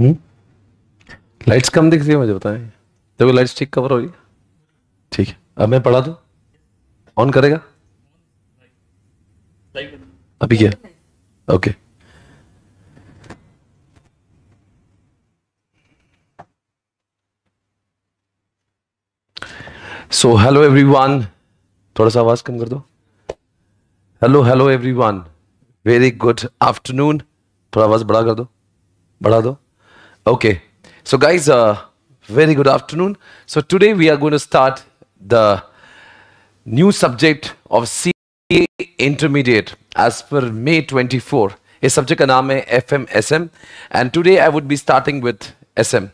Lights हम्म? कम दिख रही है मुझे बताएं देखो लाइट्स ठीक कवर हो होगी ठीक है अब मैं पढ़ा दू ऑन करेगा अभी क्या ओके सो हेलो एवरीवन थोड़ा सा आवाज कम कर दो hello hello everyone very good afternoon थोड़ा आवाज बड़ा कर दो बढ़ा दो Okay, so guys, uh, very good afternoon. So today we are going to start the new subject of CA Intermediate as per May 24. इस सब्जेक्ट का नाम है F M S M and today I would be starting with S M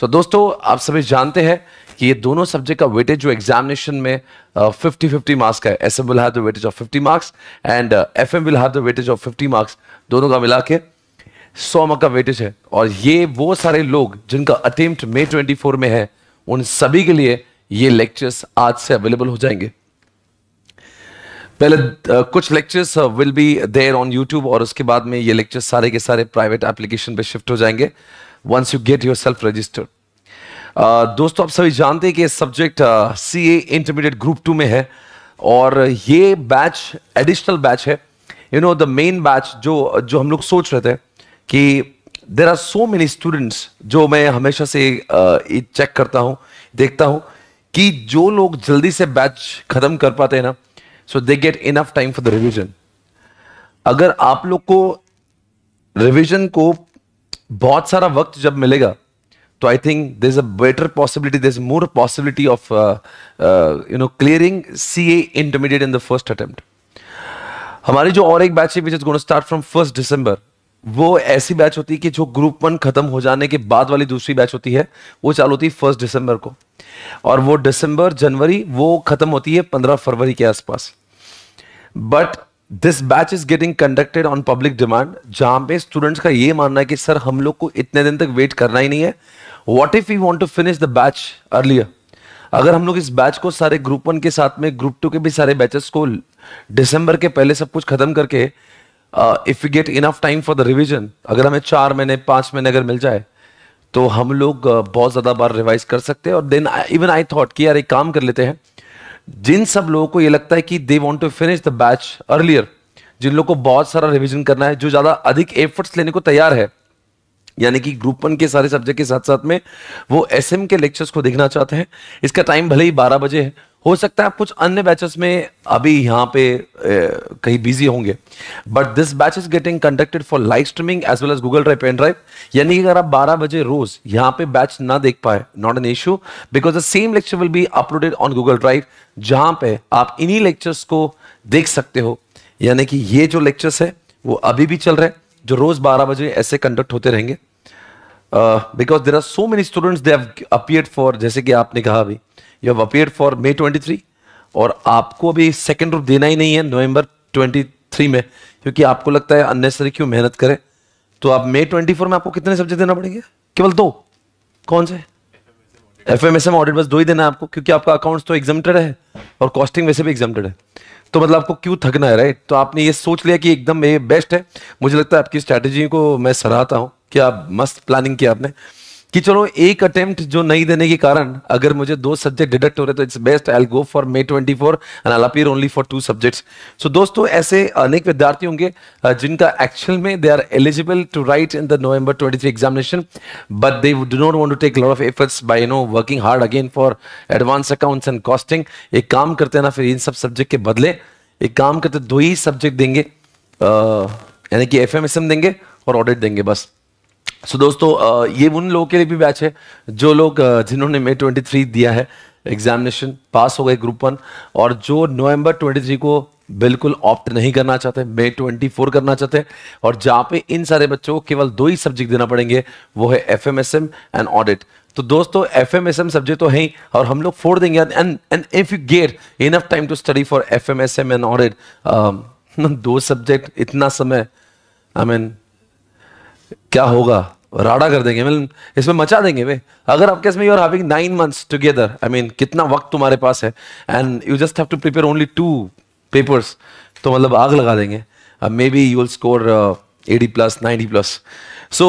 so दोस्तों आप सभी जानते हैं कि ये दोनों सब्जेक्ट का वेटेज जो एग्जामिनेशन में फिफ्टी फिफ्टी मार्क्स का है S M will have the weightage of fifty marks and F M will have the weightage of fifty marks दोनों का मिला के सौ मक का वेटेज है और ये वो सारे लोग जिनका अटेम्प्ट मे ट्वेंटी फोर में है उन सभी के लिए ये लेक्चर्स आज से अवेलेबल हो जाएंगे पहले कुछ lectures will be there on YouTube और उसके बाद में ये लेक्चर्स सारे के सारे प्राइवेट एप्लीकेशन पे शिफ्ट हो जाएंगे once you get yourself registered दोस्तों आप सभी जानते हैं कि subject C A intermediate group two में है और ये बैच एडिशनल बैच है you know the main batch जो जो हम लोग सोच रहे थे कि there are so many students जो मैं हमेशा से चेक करता हूँ देखता हूँ कि जो लोग जल्दी से बैच खत्म कर पाते हैं ना so they get enough time for the revision अगर आप लोग को रिविजन को बहुत सारा वक्त जब मिलेगा तो I think there is a better possibility there is more possibility of you know clearing C A intermediate in the first attempt हमारी जो और एक बैच है which is gonna start from first December वो ऐसी बैच होती है कि जो ग्रुप वन खत्म हो जाने के बाद वाली दूसरी बैच होती है वो चालू होती है फर्स्ट दिसंबर को और वो दिसंबर जनवरी वो खत्म होती है पंद्रह फरवरी के आसपास but this batch is getting conducted on public demand जहां पे स्टूडेंट्स का ये मानना है कि सर हम लोग को इतने दिन तक वेट करना ही नहीं है what if you want to finish the batch earlier अगर हम लोग इस बैच को सारे ग्रुप वन के साथ में ग्रुप टू के भी सारे बैचेस को दिसंबर के पहले सब कुछ खत्म करके if you get enough time for the revision अगर हमें चार महीने पांच महीने अगर मिल जाए तो हम लोग uh, बहुत ज़्यादा बार रिवाइज कर सकते हैं और देन इवन आई थॉट कि यार एक काम कर लेते हैं जिन सब लोगों को ये लगता है कि they want to finish the batch earlier जिन लोगों को बहुत सारा रिविजन करना है जो ज़्यादा अधिक एफर्ट्स लेने को तैयार है यानी कि ग्रुप वन के सारे सब्जेक्ट के साथ साथ में वो एस के लेक्चर्स को देखना चाहते हैं इसका टाइम भले ही बारह बजे है हो सकता है कुछ अन्य बैचेस में अभी यहाँ पे कहीं बिजी होंगे but this batch is getting conducted for live streaming as well as Google Drive pen drive यानी कि अगर आप 12 बजे रोज यहाँ पे बैच ना देख पाए not an issue because the same lecture will be uploaded on Google Drive जहाँ पे आप इन्हीं लेक्चर्स को देख सकते हो यानी कि ये जो लेक्चर्स है वो अभी भी चल रहे हैं जो रोज बारह बजे ऐसे कंडक्ट होते रहेंगे because there are so many students they have for जैसे कि आपने कहा अभी you have appear for May 23 और आपको अभी सेकेंड रूप देना ही नहीं है नवंबर 23 में क्योंकि आपको लगता है अननेसरी क्यों मेहनत करें तो आप मे 24 में आपको कितने सब्जेक्ट देना पड़ेंगे केवल दो कौन से F M S M audit बस दो ही देना आपको क्योंकि आपका अकाउंट्स तो एग्जामेड है और कॉस्टिंग वैसे भी एग्जामेड है तो मतलब आपको क्यों थकना है राइट तो आपने ये सोच लिया कि एकदम ये बेस्ट है मुझे लगता है आपकी स्ट्रैटेजी को मैं सराहता हूँ कि आप मस्त प्लानिंग किया आपने कि चलो एक अटेम्प्ट जो नहीं देने के कारण अगर मुझे दो सब्जेक्ट डिडक्ट हो रहे तो it's best I go for May twenty four and all appear only for two subjects so दोस्तों ऐसे अनेक विद्यार्थी होंगे जिनका एक्चुअल में they are eligible to write in the November twenty three examination but they do not want to take lot of efforts by no working hard again for advance accounts and costing एक काम करते हैं ना फिर इन सब subject के बदले एक काम करते दो ही सब्जेक्ट देंगे यानी कि एफ देंगे और ऑडिट देंगे बस सो so, दोस्तों ये उन लोगों के लिए भी बैच है जो लोग जिन्होंने मे 23 दिया है एग्जामिनेशन पास हो गए ग्रुप वन और जो नवंबर 23 को बिल्कुल ऑप्ट नहीं करना चाहते मे 24 करना चाहते हैं और जहाँ पे इन सारे बच्चों को केवल दो ही सब्जेक्ट देना पड़ेंगे वो है F M S M and audit तो दोस्तों F M S M subject तो है ही और हम लोग फोड़ देंगे and and if you get enough time to study for F M S M and audit दो सब्जेक्ट इतना समय आई I मीन mean, क्या होगा राड़ा कर देंगे मतलब इसमें मचा देंगे वे अगर आपके इसमें you are having nine months together I mean कितना वक्त तुम्हारे पास है and you just have to prepare only two papers तो मतलब आग लगा देंगे maybe you will score eighty plus ninety plus so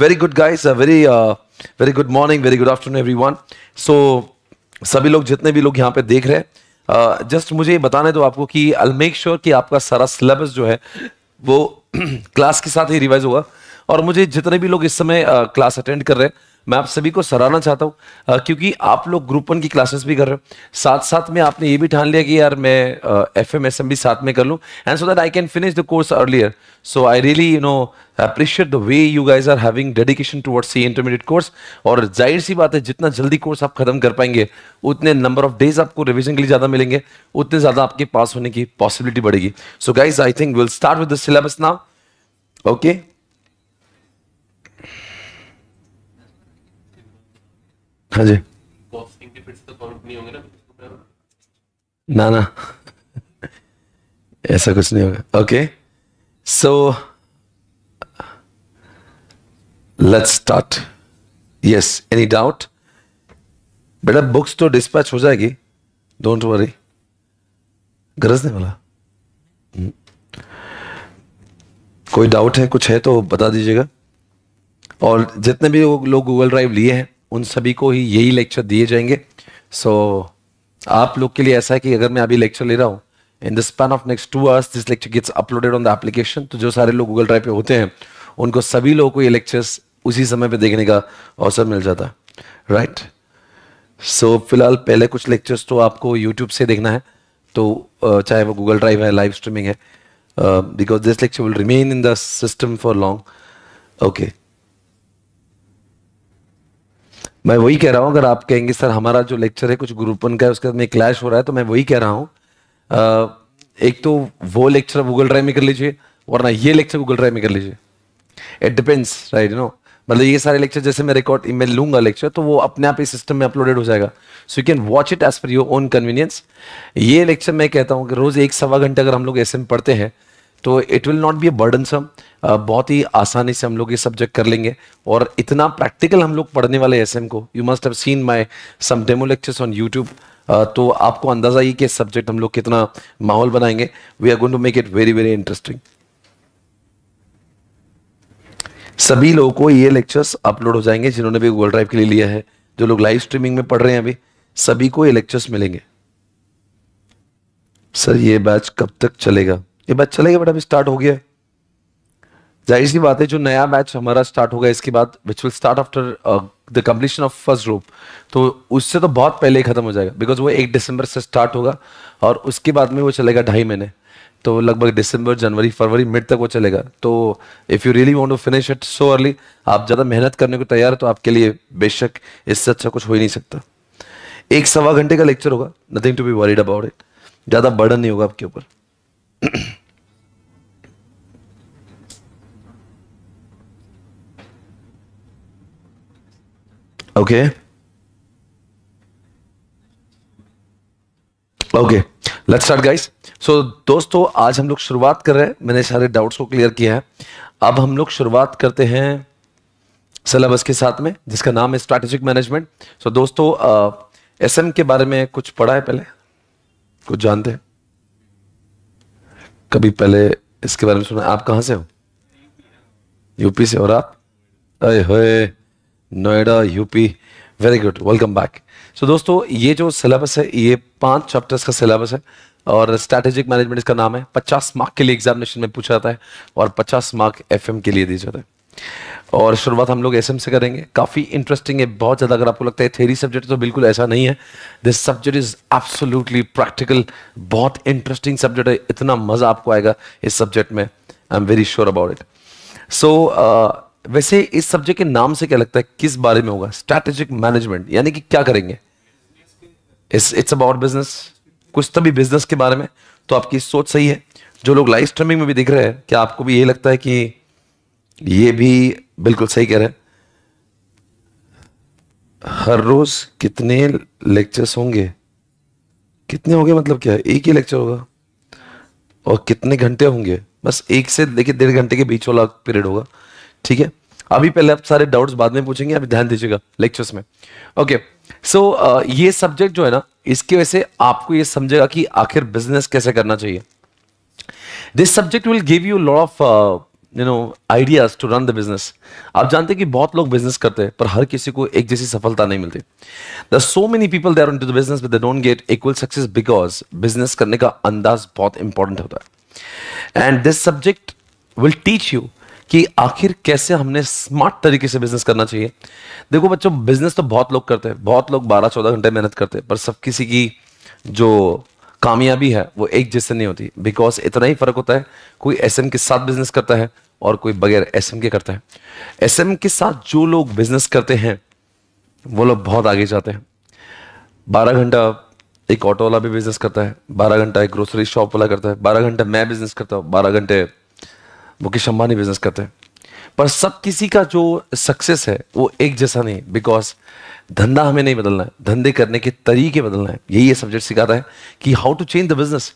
very good guys very very good morning very good afternoon everyone so सभी लोग जितने भी लोग यहाँ पे देख रहे हैं जस्ट uh, मुझे बताने दो आपको कि आई मेक श्योर कि आपका सारा सिलेबस जो है वो क्लास के साथ ही रिवाइज होगा और मुझे जितने भी लोग इस समय क्लास अटेंड कर रहे हैं मैं आप सभी को सराहना चाहता हूँ क्योंकि आप लोग ग्रुप वन की क्लासेस भी कर रहे हो साथ साथ में आपने ये भी ठान लिया कि यार मैं एफ एम एस एम भी साथ में कर लूँ and so that I can finish the course earlier so I really you know appreciate the way you guys are having dedication towards C intermediate course और जाहिर सी बात है जितना जल्दी कोर्स आप खत्म कर पाएंगे उतने नंबर ऑफ डेज आपको रिविजन के लिए ज़्यादा मिलेंगे उतने ज़्यादा आपके पास होने की पॉसिबिलिटी बढ़ेगी so guys I think will start with the syllabus now okay हाँ जी तो तो ना ना ऐसा कुछ नहीं होगा okay so let's start yes any doubt बेटा बुक्स तो डिस्पैच हो जाएगी डोंट वरी गरज नहीं वाला hmm. कोई डाउट है कुछ है तो बता दीजिएगा और जितने भी लोग गूगल ड्राइव लिए हैं उन सभी को ही यही लेक्चर दिए जाएंगे सो so, आप लोग के लिए ऐसा है कि अगर मैं अभी लेक्चर ले रहा हूँ in the span of next two hours this lecture gets uploaded on the application तो जो सारे लोग गूगल ड्राइव पे होते हैं उनको सभी लोगों को ये लेक्चर्स उसी समय पे देखने का अवसर मिल जाता है राइट सो फिलहाल पहले कुछ लेक्चर्स तो आपको यूट्यूब से देखना है तो चाहे वो गूगल ड्राइव है लाइव स्ट्रीमिंग है because this lecture will remain in the system for long okay मैं वही कह रहा हूँ अगर आप कहेंगे सर हमारा जो लेक्चर है कुछ ग्रुपन का है उसके बाद क्लैश हो रहा है तो मैं वही कह रहा हूँ एक तो वो लेक्चर गूगल ड्राइव में कर लीजिए वरना ये लेक्चर गूगल ड्राइव में कर लीजिए इट डिपेंड्स राइट नो मतलब ये सारे लेक्चर जैसे मैं रिकॉर्ड मैं लूंगा लेक्चर तो वो अपने आप ही सिस्टम में अपलोडेड हो जाएगा so you can watch it as per your own convenience ये लेक्चर मैं कहता हूँ कि रोज एक सवा घंटे अगर हम लोग ऐसे में पढ़ते हैं तो it will not be a burdensome बहुत ही आसानी से हम लोग ये सब्जेक्ट कर लेंगे और इतना प्रैक्टिकल हम लोग पढ़ने वाले एस को you must have seen my some demo lectures on YouTube तो आपको अंदाजा ही कि सब्जेक्ट हम लोग कितना माहौल बनाएंगे we are going to make it very very interesting सभी लोगों को ये लेक्चर्स अपलोड हो जाएंगे जिन्होंने भी गूगल ड्राइव के लिए लिया है जो लोग लाइव स्ट्रीमिंग में पढ़ रहे हैं अभी सभी को ये लेक्चर्स मिलेंगे सर ये बैच कब तक चलेगा ये बैच चलेगा बट अभी स्टार्ट हो गया है जाहिर सी बात है जो नया मैच हमारा स्टार्ट होगा इसके बाद which will start after the completion of first group तो उससे तो बहुत पहले ही खत्म हो जाएगा बिकॉज वो एक दिसंबर से स्टार्ट होगा और उसके बाद में वो चलेगा ढाई महीने तो लगभग दिसंबर जनवरी फरवरी मिड तक वो चलेगा तो if you really want to finish it so early आप ज़्यादा मेहनत करने को तैयार है तो आपके लिए बेशक इससे अच्छा कुछ हो ही नहीं सकता एक सवा घंटे का लेक्चर होगा nothing to be worried about it ज़्यादा बर्डन नहीं होगा आपके ऊपर Okay. Okay let's start guys so दोस्तों आज हम लोग शुरुआत कर रहे हैं मैंने सारे डाउट्स को क्लियर किया है अब हम लोग शुरुआत करते हैं सिलेबस के साथ में जिसका नाम है स्ट्रैटेजिक मैनेजमेंट सो दोस्तों एस एम के बारे में कुछ पढ़ा है पहले कुछ जानते हैं कभी पहले इसके बारे में सुना आप कहाँ से हो यूपी से और आप अरे Noida UP very good welcome back so दोस्तों ये जो सिलेबस है ये पांच चैप्टर्स का सिलेबस है और स्ट्रैटेजिक मैनेजमेंट इसका नाम है पचास मार्क के लिए एग्जामिनेशन में पूछा जाता है और पचास मार्क एफ के लिए दिया जाता है और शुरुआत हम लोग एस से करेंगे काफ़ी इंटरेस्टिंग है बहुत ज़्यादा अगर आपको लगता है थेरी सब्जेक्ट तो बिल्कुल ऐसा नहीं है this subject is absolutely practical बहुत इंटरेस्टिंग सब्जेक्ट है इतना मज़ा आपको आएगा इस सब्जेक्ट में I am very sure about it so वैसे इस सब्जेक्ट के नाम से क्या लगता है किस बारे में होगा स्ट्रैटेजिक मैनेजमेंट यानी कि क्या करेंगे इट्स अबाउट बिजनेस कुछ तभी तो बिजनेस के बारे में तो आपकी सोच सही है जो लोग लाइव स्ट्रीमिंग में भी दिख रहे हैं क्या आपको भी ये लगता है कि ये भी बिल्कुल सही कह रहे हैं हर रोज कितने लेक्चर्स होंगे कितने होंगे मतलब क्या एक ही लेक्चर होगा और कितने घंटे होंगे बस एक से देखिए डेढ़ घंटे के बीच वाला पीरियड होगा ठीक है अभी पहले आप सारे डाउट्स बाद में पूछेंगे अभी ध्यान दीजिएगा लेक्चर्स में ओके सो so, ये सब्जेक्ट जो है ना इसके वजह से आपको ये समझेगा कि आखिर बिजनेस कैसे करना चाहिए this subject will give you lot of you know ideas to run the business आप जानते हैं कि बहुत लोग बिजनेस करते हैं पर हर किसी को एक जैसी सफलता नहीं मिलती the so many people there on to the business but don't get equal success because business करने का अंदाज बहुत इंपॉर्टेंट होता है and this subject will teach you कि आखिर कैसे हमने स्मार्ट तरीके से बिजनेस करना चाहिए देखो बच्चों बिजनेस तो बहुत लोग करते हैं बहुत लोग बारह चौदह घंटे मेहनत करते हैं पर सब किसी की जो कामयाबी है वो एक जैसे नहीं होती बिकॉज इतना ही फर्क होता है कोई एस के साथ बिजनेस करता है और कोई बगैर एस के करता है एस के साथ जो लोग बिजनेस करते हैं वो लोग बहुत आगे जाते हैं बारह घंटा एक ऑटो वाला भी बिजनेस करता है बारह घंटा एक ग्रोसरी शॉप वाला करता है बारह घंटे मैं बिजनेस करता हूँ बारह घंटे मुकेश अंबानी बिजनेस करते हैं पर सब किसी का जो सक्सेस है वो एक जैसा नहीं बिकॉज धंधा हमें नहीं बदलना है धंधे करने के तरीके बदलना है यही ये सब्जेक्ट सिखाता है कि how to change the business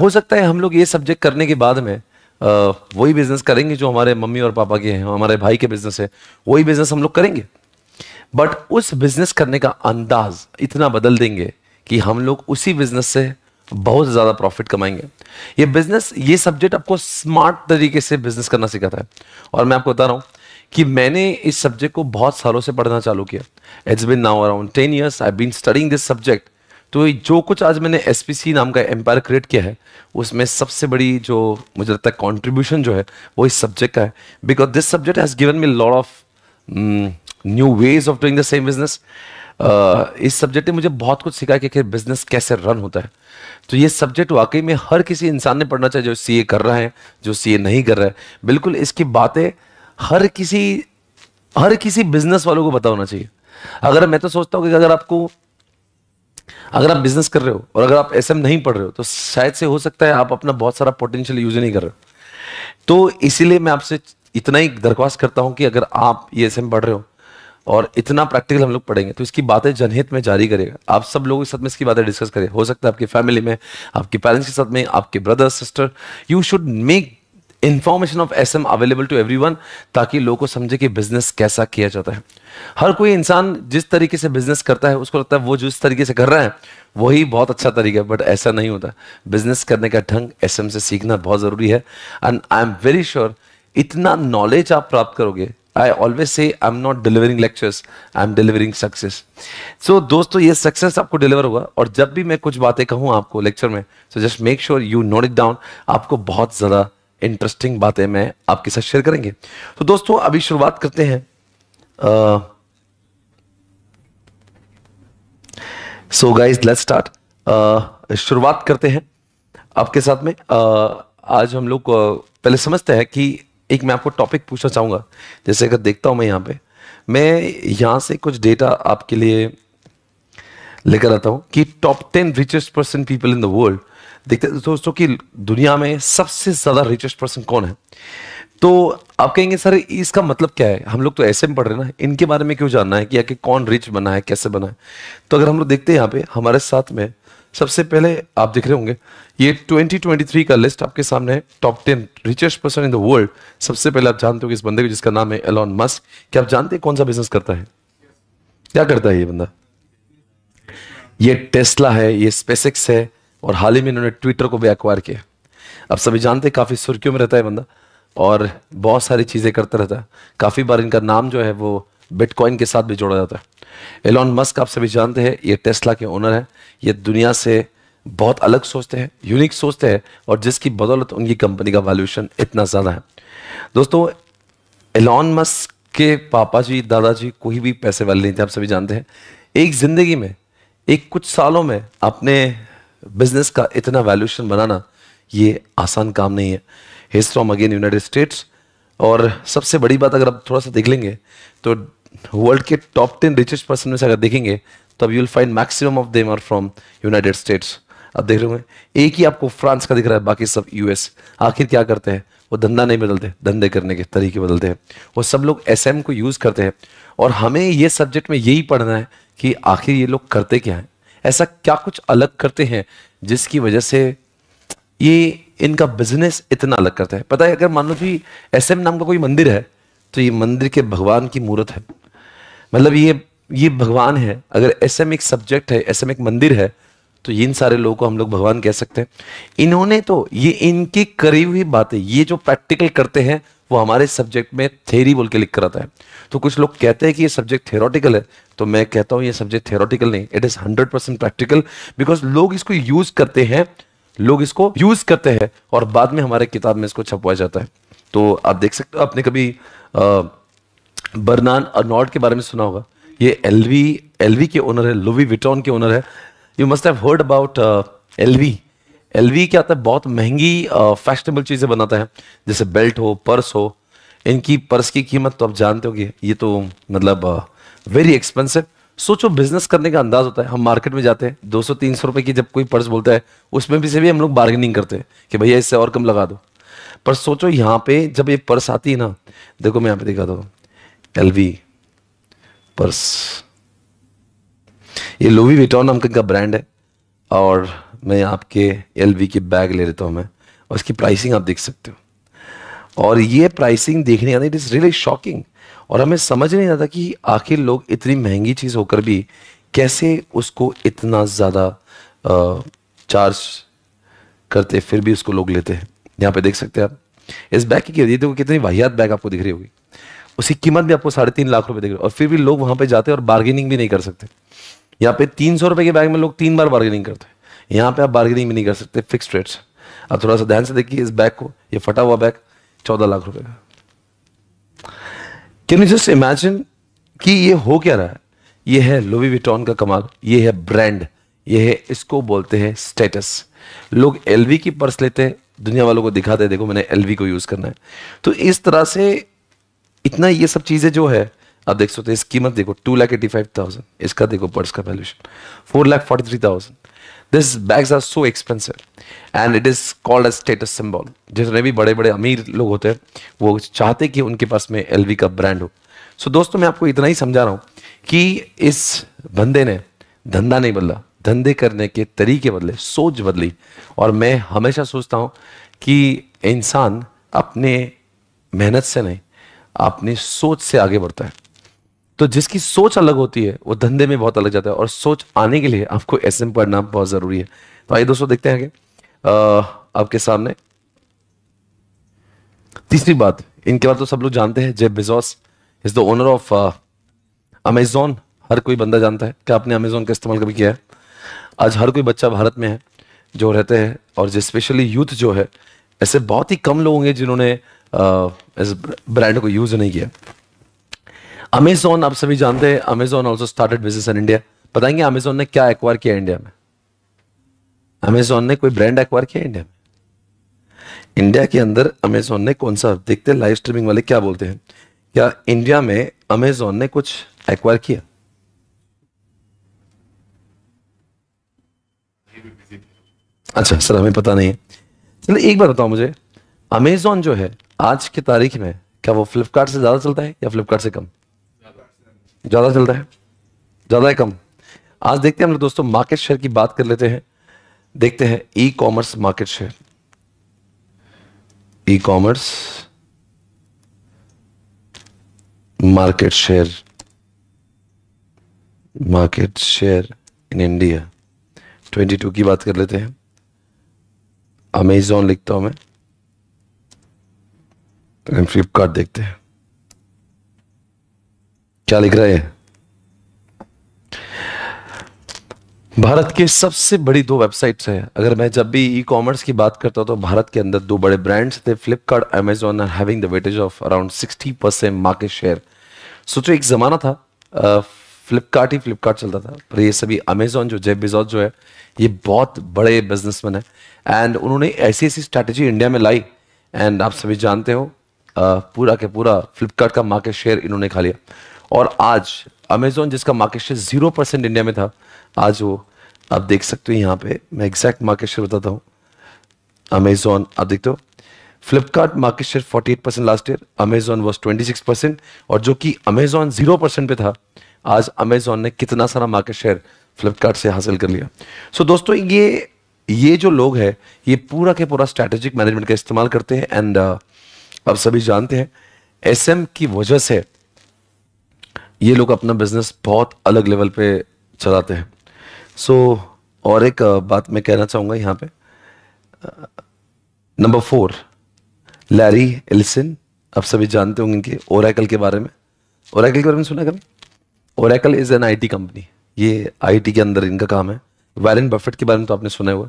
हो सकता है हम लोग ये सब्जेक्ट करने के बाद में uh, वही बिजनेस करेंगे जो हमारे मम्मी और पापा के हैं हमारे भाई के बिजनेस है वही बिजनेस हम लोग करेंगे बट उस बिजनेस करने का अंदाज इतना बदल देंगे कि हम लोग उसी बिजनेस से बहुत ज़्यादा प्रॉफिट कमाएंगे ये बिजनेस ये सब्जेक्ट आपको स्मार्ट तरीके से बिजनेस करना सिखाता है और मैं आपको बता रहा हूँ कि मैंने इस सब्जेक्ट को बहुत सालों से पढ़ना चालू किया it's been now around ten years I been studying this subject तो जो कुछ आज मैंने एस नाम का एम्पायर क्रिएट किया है उसमें सबसे बड़ी जो मुझे लगता है कॉन्ट्रीब्यूशन जो है वो इस सब्जेक्ट का है because this subject has given me lot of new ways of doing the same business इस सब्जेक्ट ने मुझे बहुत कुछ सिखाया कि बिजनेस कैसे रन होता है तो ये सब्जेक्ट वाकई में हर किसी इंसान ने पढ़ना चाहिए जो सीए कर रहा है जो सीए नहीं कर रहा है बिल्कुल इसकी बातें हर किसी हर किसी बिजनेस वालों को पता होना चाहिए अगर मैं तो सोचता हूँ कि अगर आपको अगर आप बिजनेस कर रहे हो और अगर आप एस नहीं पढ़ रहे हो तो शायद से हो सकता है आप अपना बहुत सारा पोटेंशियल यूज नहीं कर रहे हो तो इसीलिए मैं आपसे इतना ही दरख्वास्त करता हूँ कि अगर आप ये एस पढ़ रहे हो और इतना प्रैक्टिकल हम लोग पढ़ेंगे तो इसकी बातें जनहित में जारी करेगा आप सब लोगों के साथ में इसकी बातें डिस्कस करें हो सकता है आपकी फैमिली में आपके पेरेंट्स के साथ में आपके brother sister you should make information of S M available to everyone ताकि लोगों को समझे कि बिजनेस कैसा किया जाता है हर कोई इंसान जिस तरीके से बिजनेस करता है उसको लगता है वो जिस तरीके से कर रहा है वही बहुत अच्छा तरीका है बट ऐसा नहीं होता बिजनेस करने का ढंग एस से सीखना बहुत ज़रूरी है and I am very sure इतना नॉलेज आप प्राप्त करोगे I always say I am not delivering lectures I am delivering success so दोस्तों ये सक्सेस आपको डिलीवर होगा और जब भी मैं कुछ बातें कहूँ आपको लेक्चर में so just make sure you note it down आपको बहुत ज़्यादा इंटरेस्टिंग बातें मैं आपके साथ शेयर करेंगे तो so, दोस्तों अभी शुरुआत करते हैं सो गाइज लेट स्टार्ट शुरुआत करते हैं आपके साथ में uh, आज हम लोग uh, पहले समझते हैं कि एक मैं आपको टॉपिक पूछना चाहूँगा जैसे अगर देखता हूँ मैं यहाँ पे मैं यहाँ से कुछ डेटा आपके लिए लेकर आता हूँ कि top ten richest person people in the world देखते तो दोस्तों कि दुनिया में सबसे ज़्यादा रिचेस्ट पर्सन कौन है तो आप कहेंगे सर इसका मतलब क्या है हम लोग तो ऐसे में पढ़ रहे हैं ना इनके बारे में क्यों जानना है कि आखिर कौन रिच बना है कैसे बना है तो अगर हम लोग देखते हैं यहाँ पे हमारे साथ में सबसे पहले आप देख रहे होंगे ये 2023 का लिस्ट आपके सामने है top ten richest person in the world सबसे पहले आप जानते हो इस बंदे को जिसका नाम है एलॉन मस्क क्या आप जानते हैं कौन सा बिजनेस करता है क्या करता है ये बंदा ये टेस्ला है ये स्पेसिक्स है और हाल ही में इन्होंने ट्विटर को भी अक्वायर किया आप सभी जानते हैं काफ़ी सुर्खियों में रहता है बंदा और बहुत सारी चीज़ें करता रहता है काफ़ी बार इनका नाम जो है वो बिटकॉइन के साथ भी जोड़ा जाता है एलॉन मस्क आप सभी जानते हैं ये टेस्ला के ओनर हैं ये दुनिया से बहुत अलग सोचते हैं यूनिक सोचते हैं और जिसकी बदौलत उनकी कंपनी का वैल्यूशन इतना ज़्यादा है दोस्तों एलॉन मस्क के पापा जी दादाजी कोई भी पैसे वाले नहीं थे आप सभी जानते हैं एक ज़िंदगी में एक कुछ सालों में अपने बिजनेस का इतना वैल्यूशन बनाना ये आसान काम नहीं है he's from again United States और सबसे बड़ी बात अगर आप थोड़ा सा देख लेंगे तो वर्ल्ड के टॉप टेन रिचेस्ट पर्सन में से अगर देखेंगे तो अब you will find maximum of them are from United States अब देख रहे हो एक ही आपको फ्रांस का दिख रहा है बाकी सब यूएस आखिर क्या करते हैं वो धंधा नहीं बदलते धंधे करने के तरीके बदलते हैं वो सब लोग एस को यूज़ करते हैं और हमें ये सब्जेक्ट में यही पढ़ना है कि आखिर ये लोग करते क्या है ऐसा क्या कुछ अलग करते हैं जिसकी वजह से ये इनका बिजनेस इतना अलग करता है पता है अगर मान लो कि एस नाम का कोई मंदिर है तो ये मंदिर के भगवान की मूर्त है मतलब ये ये भगवान है अगर ऐसे में एक सब्जेक्ट है ऐसे में एक मंदिर है तो इन सारे लोगों को हम लोग भगवान कह सकते हैं इन्होंने तो ये इनकी करीब हुई बातें ये जो प्रैक्टिकल करते हैं वो हमारे सब्जेक्ट में थेरी बोल के लिख कर आता है तो कुछ लोग कहते हैं कि ये सब्जेक्ट थेरोटिकल है तो मैं कहता हूं ये सब्जेक्ट थेरोटिकल नहीं it is hundred percent practical because लोग इसको यूज़ करते हैं लोग इसको यूज़ करते हैं और बाद में हमारे किताब में इसको छपवाया जाता है तो आप देख सकते हो आपने कभी बर्नान अर्नॉड के बारे में सुना होगा ये एलवी एलवी के ओनर है लुवी विटॉन के ओनर है you must have heard about LV LV क्या आता है बहुत महंगी फैशनेबल चीज़ें बनाता है जैसे बेल्ट हो पर्स हो इनकी पर्स की कीमत तो आप जानते होगी ये तो मतलब वेरी एक्सपेंसिव सोचो बिजनेस करने का अंदाज होता है हम मार्केट में जाते हैं 200-300 रुपए की जब कोई पर्स बोलता है उसमें भी से भी हम लोग बार्गेनिंग करते हैं कि भैया इससे और कम लगा दो पर सोचो यहां पे जब ये पर्स आती है ना देखो मैं यहां पे दिखाता एल एलवी पर्स ये लोवी विटोन नाम का ब्रांड है और मैं आपके एलवी के बैग ले लेता हूं मैं और इसकी प्राइसिंग आप देख सकते हो और ये प्राइसिंग देखने का इट इज़ रियली शॉकिंग और हमें समझ नहीं आता कि आखिर लोग इतनी महंगी चीज़ होकर भी कैसे उसको इतना ज़्यादा चार्ज करते फिर भी उसको लोग लेते हैं यहाँ पे देख सकते हैं आप इस बैग की ये देखो कितनी वाहियात बैग आपको दिख रही होगी उसी कीमत भी आपको साढ़े तीन लाख रुपए दिख रही और फिर भी लोग वहां पे जाते हैं और बार्गेनिंग भी नहीं कर सकते यहाँ पे तीन सौ रुपए के बैग में लोग तीन बार बार्गेनिंग करते हैं यहाँ पे आप बार्गेनिंग भी नहीं कर सकते फिक्स रेट्स आप थोड़ा सा ध्यान से देखिए इस बैग को ये फटा हुआ बैग चौदह लाख रुपए का कैन यू जस्ट इमेजिन कि ये हो क्या रहा है ये है लोवी विटॉन का कमाल ये है ब्रांड ये है इसको बोलते हैं स्टेटस लोग एलवी की पर्स लेते हैं दुनिया वालों को दिखाते दे, देखो मैंने एल को यूज़ करना है तो इस तरह से इतना ये सब चीज़ें जो है आप देख सकते हैं इस कीमत देखो two lakh eighty five thousand इसका देखो पर्स का valuation four lakh forty three thousand this bags are so expensive and it is called a status symbol जितने भी बड़े बड़े अमीर लोग होते हैं वो चाहते कि उनके पास में एल का ब्रांड हो सो so, दोस्तों मैं आपको इतना ही समझा रहा हूँ कि इस बंदे ने धंधा नहीं बदला धंधे करने के तरीके बदले सोच बदली और मैं हमेशा सोचता हूँ कि इंसान अपने मेहनत से नहीं अपनी सोच से आगे बढ़ता है तो जिसकी सोच अलग होती है वो धंधे में बहुत अलग जाता है और सोच आने के लिए आपको एस एम पढ़ना बहुत ज़रूरी है तो आइए दोस्तों देखते हैं आपके सामने तीसरी बात इनके बाद तो सब लोग जानते हैं Jeff Bezos is the owner of Amazon हर कोई बंदा जानता है क्या आपने अमेजोन का इस्तेमाल कभी किया है आज हर कोई बच्चा भारत में है जो रहते हैं और जो स्पेशली यूथ जो है ऐसे बहुत ही कम लोग होंगे जिन्होंने इस ब्रांड को यूज नहीं किया अमेजोन आप सभी जानते हैं Amazon also started business in India बताएंगे अमेजोन ने क्या एक्वायर किया इंडिया में अमेजोन ने कोई ब्रांड एक्वायर किया इंडिया में इंडिया के अंदर अमेजोन ने कौन सा देखते हैं लाइव स्ट्रीमिंग वाले क्या बोलते हैं क्या इंडिया में अमेजोन ने कुछ एक्वायर किया अच्छा सर हमें पता नहीं है चलो एक बात बताओ मुझे अमेजोन जो है आज की तारीख में क्या वो फ्लिपकार्ट से ज़्यादा चलता है या फ्लिपकार्ट से कम ज़्यादा चलता है ज़्यादा है कम आज देखते हैं हम लोग दोस्तों मार्केट शेयर की बात कर लेते हैं देखते हैं e commerce market share e commerce market share market share in India 22 की बात कर लेते हैं अमेजोन लिखता हूं मैं तो फ्लिपकार्ट देखते हैं क्या लिख रहे हैं भारत के सबसे बड़ी दो वेबसाइट्स हैं अगर मैं जब भी ई कॉमर्स की बात करता हूं तो भारत के अंदर दो बड़े ब्रांड्स थे Flipkart Amazon are having the weightage of around 60 percent market share सोचो एक ज़माना था फ्लिपकार्ट ही फ्लिपकार्ट चलता था पर ये सभी अमेजोन जो जेब बिजॉज जो है ये बहुत बड़े बिजनेसमैन है एंड उन्होंने ऐसी ऐसी स्ट्रैटेजी इंडिया में लाई एंड आप सभी जानते हो पूरा के पूरा फ्लिपकार्ट का मार्केट शेयर इन्होंने खा लिया और आज अमेजोन जिसका market share zero percent India में था आज वो आप देख सकते हो यहाँ पे मैं एग्जैक्ट मार्केट शेयर बताता हूँ अमेजोन आप देखते हो Flipkart market share 48 percent last year Amazon was 26 percent और जो कि अमेजोन जीरो परसेंट पे था आज अमेजोन ने कितना सारा मार्केट शेयर फ्लिपकार्ट से हासिल कर लिया सो so, दोस्तों ये ये जो लोग हैं ये पूरा के पूरा स्ट्रैटेजिक मैनेजमेंट का इस्तेमाल करते हैं एंड uh, सभी जानते हैं एस की वजह से ये लोग अपना बिजनेस बहुत अलग लेवल पे चलाते हैं सो so, और एक uh, बात मैं कहना चाहूंगा यहाँ पे नंबर फोर लैरी एलिसन आप सभी जानते होंगे इनके ओरैकल के बारे में ओरैकल के बारे में सुना कभी Oracle is an IT company ये आईटी के अंदर इनका काम है वैरन बफेट के बारे में तो आपने सुना हुआ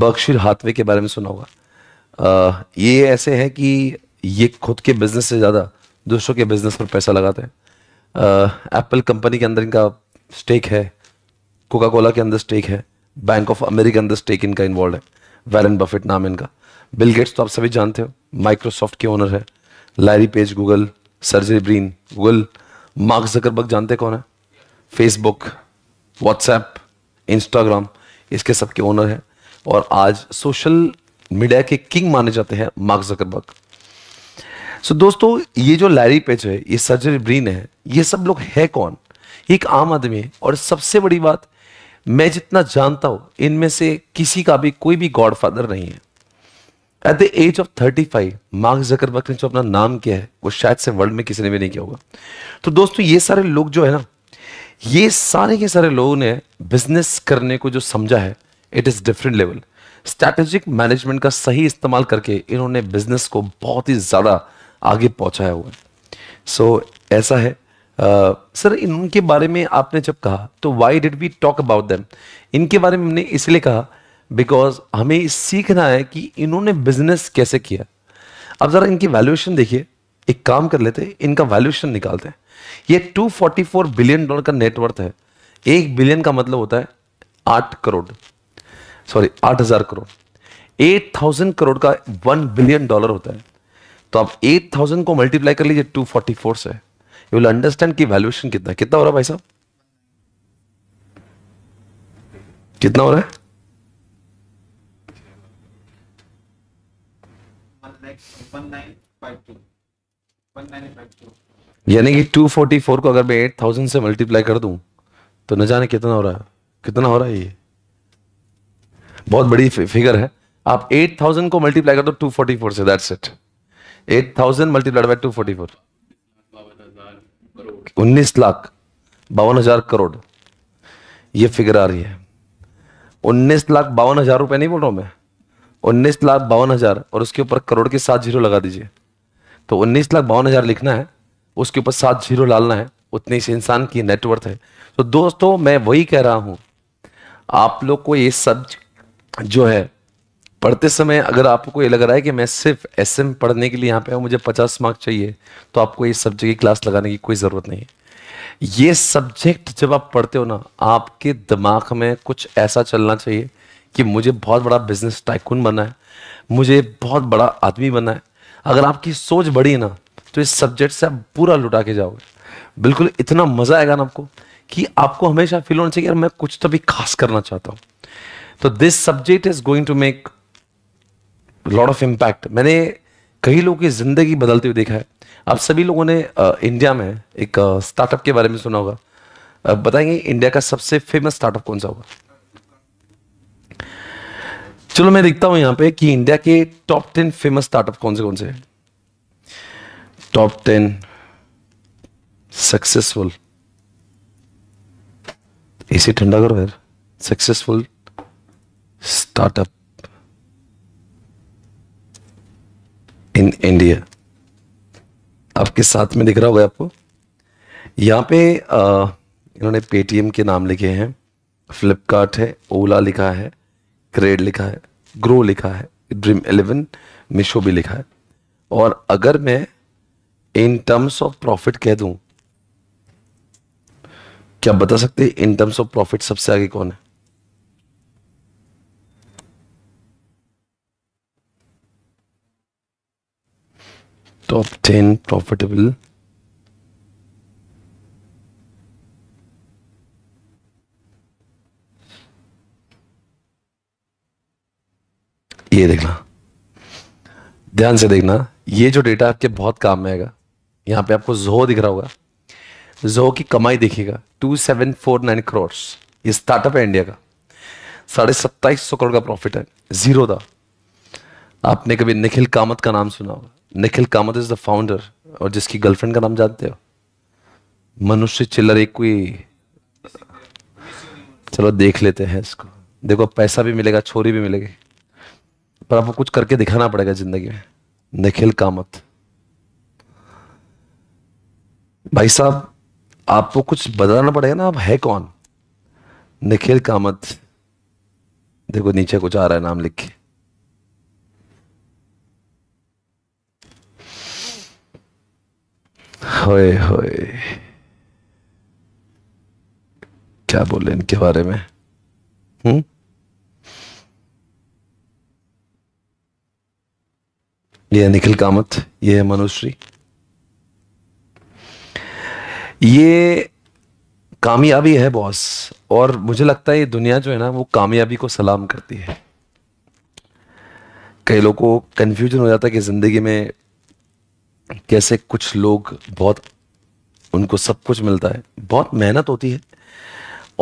बर्कशीर हाथवे के बारे में सुना होगा ये ऐसे हैं कि ये खुद के बिजनेस से ज़्यादा दूसरों के बिजनेस पर पैसा लगाते हैं एप्पल कंपनी के अंदर इनका स्टेक है कोका कोला के अंदर स्टेक है बैंक ऑफ अमेरिका अंदर स्टेक इनका इन्वॉल्व है वैरन बफेट नाम इनका बिल गेट्स तो आप सभी जानते हो माइक्रोसॉफ्ट के ओनर है Larry Page Google Sergey Brin Google Mark Zuckerberg जानते कौन है फेसबुक व्हाट्सएप इंस्टाग्राम इसके सबके ओनर हैं और आज सोशल मीडिया के किंग माने जाते हैं मार्क जकरबर्ग सो so, दोस्तों ये जो लैरी पेज है ये सर्जरी ब्रीन है ये सब लोग है कौन एक आम आदमी है और सबसे बड़ी बात मैं जितना जानता हूं इनमें से किसी का भी कोई भी गॉडफादर नहीं है at the age of thirty five Mark Zuckerberg ने जो अपना नाम किया है वो शायद से वर्ल्ड में किसी ने भी नहीं किया होगा तो दोस्तों ये सारे लोग जो है ना ये सारे के सारे लोगों ने बिजनेस करने को जो समझा है it is different level strategic management का सही इस्तेमाल करके इन्होंने बिजनेस को बहुत ही ज़्यादा आगे पहुंचाया हुआ है सो so, ऐसा है आ, सर इनके बारे में आपने जब कहा तो why did we talk about them इनके बारे में हमने इसलिए कहा बिकॉज हमें सीखना है कि इन्होंने बिजनेस कैसे किया अब ज़रा इनकी वैल्यूएशन देखिए एक काम कर लेते हैं इनका वैल्यूएशन निकालते हैं ये 244 बिलियन डॉलर का नेटवर्थ है एक बिलियन का मतलब होता है आठ करोड़ सॉरी आठ हजार करोड़ एट थाउजेंड करोड़ का वन बिलियन डॉलर होता है तो आप एट थाउजेंड को मल्टीप्लाई कर लीजिए टू फोर्टी फोर से यू विल अंडरस्टैंड की वैल्यूएशन कितना कितना हो रहा है भाई साहब कितना हो रहा है One nine five two. One nine five two. यानी कि 244 को अगर मैं 8000 से मल्टीप्लाई कर दूं तो न जाने कितना हो रहा है कितना हो रहा है ये बहुत बड़ी फिगर है आप 8000 को मल्टीप्लाई कर दो 244 से दैट्स इट 8000 मल्टीप्लाइड बाय 244 उन्नीस लाख बावन हजार करोड़ ये फिगर आ रही है उन्नीस लाख बावन हजार रुपए नहीं बोल रहा हूं मैं उन्नीस लाख बावन हजार और उसके ऊपर करोड़ के साथ जीरो लगा दीजिए तो उन्नीस लाख बावन हजार लिखना है उसके ऊपर सात जीरो डालना है उतने से इंसान की नेटवर्थ है तो दोस्तों मैं वही कह रहा हूँ आप लोग को ये सब जो है पढ़ते समय अगर आपको ये लग रहा है कि मैं सिर्फ एस एम पढ़ने के लिए यहाँ पे हूँ मुझे पचास मार्क्स चाहिए तो आपको ये सब्जेक्ट की क्लास लगाने की कोई ज़रूरत नहीं है ये सब्जेक्ट जब आप पढ़ते हो ना आपके दिमाग में कुछ ऐसा चलना चाहिए कि मुझे बहुत बड़ा बिजनेस टाइकून बनना है मुझे बहुत बड़ा आदमी बनना है अगर आपकी सोच बड़ी ना तो इस सब्जेक्ट से आप पूरा लुटा के जाओगे बिल्कुल इतना मजा आएगा ना आपको कि आपको हमेशा फील होना चाहिए यार मैं कुछ तो भी खास करना चाहता हूं तो this subject is going to make lot of impact मैंने कई लोगों की जिंदगी बदलते हुए देखा है आप सभी लोगों ने इंडिया में एक स्टार्टअप के बारे में सुना होगा बताएंगे इंडिया का सबसे फेमस स्टार्टअप कौन सा होगा चलो मैं देखता हूं यहाँ पे कि इंडिया के टॉप टेन फेमस स्टार्टअप कौन से कौन से हैं top 10 सक्सेसफुल इसे ठंडा करो यार सक्सेसफुल स्टार्टअप इन इंडिया आपके साथ में दिख रहा होगा आपको यहाँ पे आ, इन्होंने पेटीएम के नाम लिखे हैं फ्लिपकार्ट है ओला लिखा है क्रेड लिखा है ग्रो लिखा है ड्रीम एलेवन मीशो भी लिखा है और अगर मैं इन टर्म्स ऑफ प्रॉफिट कह दूं क्या बता सकते हैं इन टर्म्स ऑफ प्रॉफिट सबसे आगे कौन है टॉप टेन प्रॉफिटेबल ये देखना ध्यान से देखना ये जो डेटा आपके बहुत काम में आएगा यहाँ पे आपको जोहो दिख रहा होगा जोहो की कमाई देखिएगा two seven four nine crore ये स्टार्टअप है इंडिया का साढ़े सत्ताईस सौ करोड़ का प्रॉफिट है जीरो था आपने कभी निखिल कामत का नाम सुना होगा Nikhil Kamath is the founder और जिसकी गर्लफ्रेंड का नाम जानते हो मनुष्य चिल्लर एक कोई चलो देख लेते हैं इसको देखो पैसा भी मिलेगा छोरी भी मिलेगी पर आपको कुछ करके दिखाना पड़ेगा जिंदगी में निखिल कामत भाई साहब आपको कुछ बदलना पड़ेगा ना आप है कौन निखिल कामत देखो नीचे कुछ आ रहा है नाम लिख के होए होए क्या बोले इनके बारे में हम्म ये निखिल कामत ये है मनुश्री ये कामयाबी है बॉस और मुझे लगता है ये दुनिया जो है ना वो कामयाबी को सलाम करती है कई लोगों को कन्फ्यूजन हो जाता है कि ज़िंदगी में कैसे कुछ लोग बहुत उनको सब कुछ मिलता है बहुत मेहनत होती है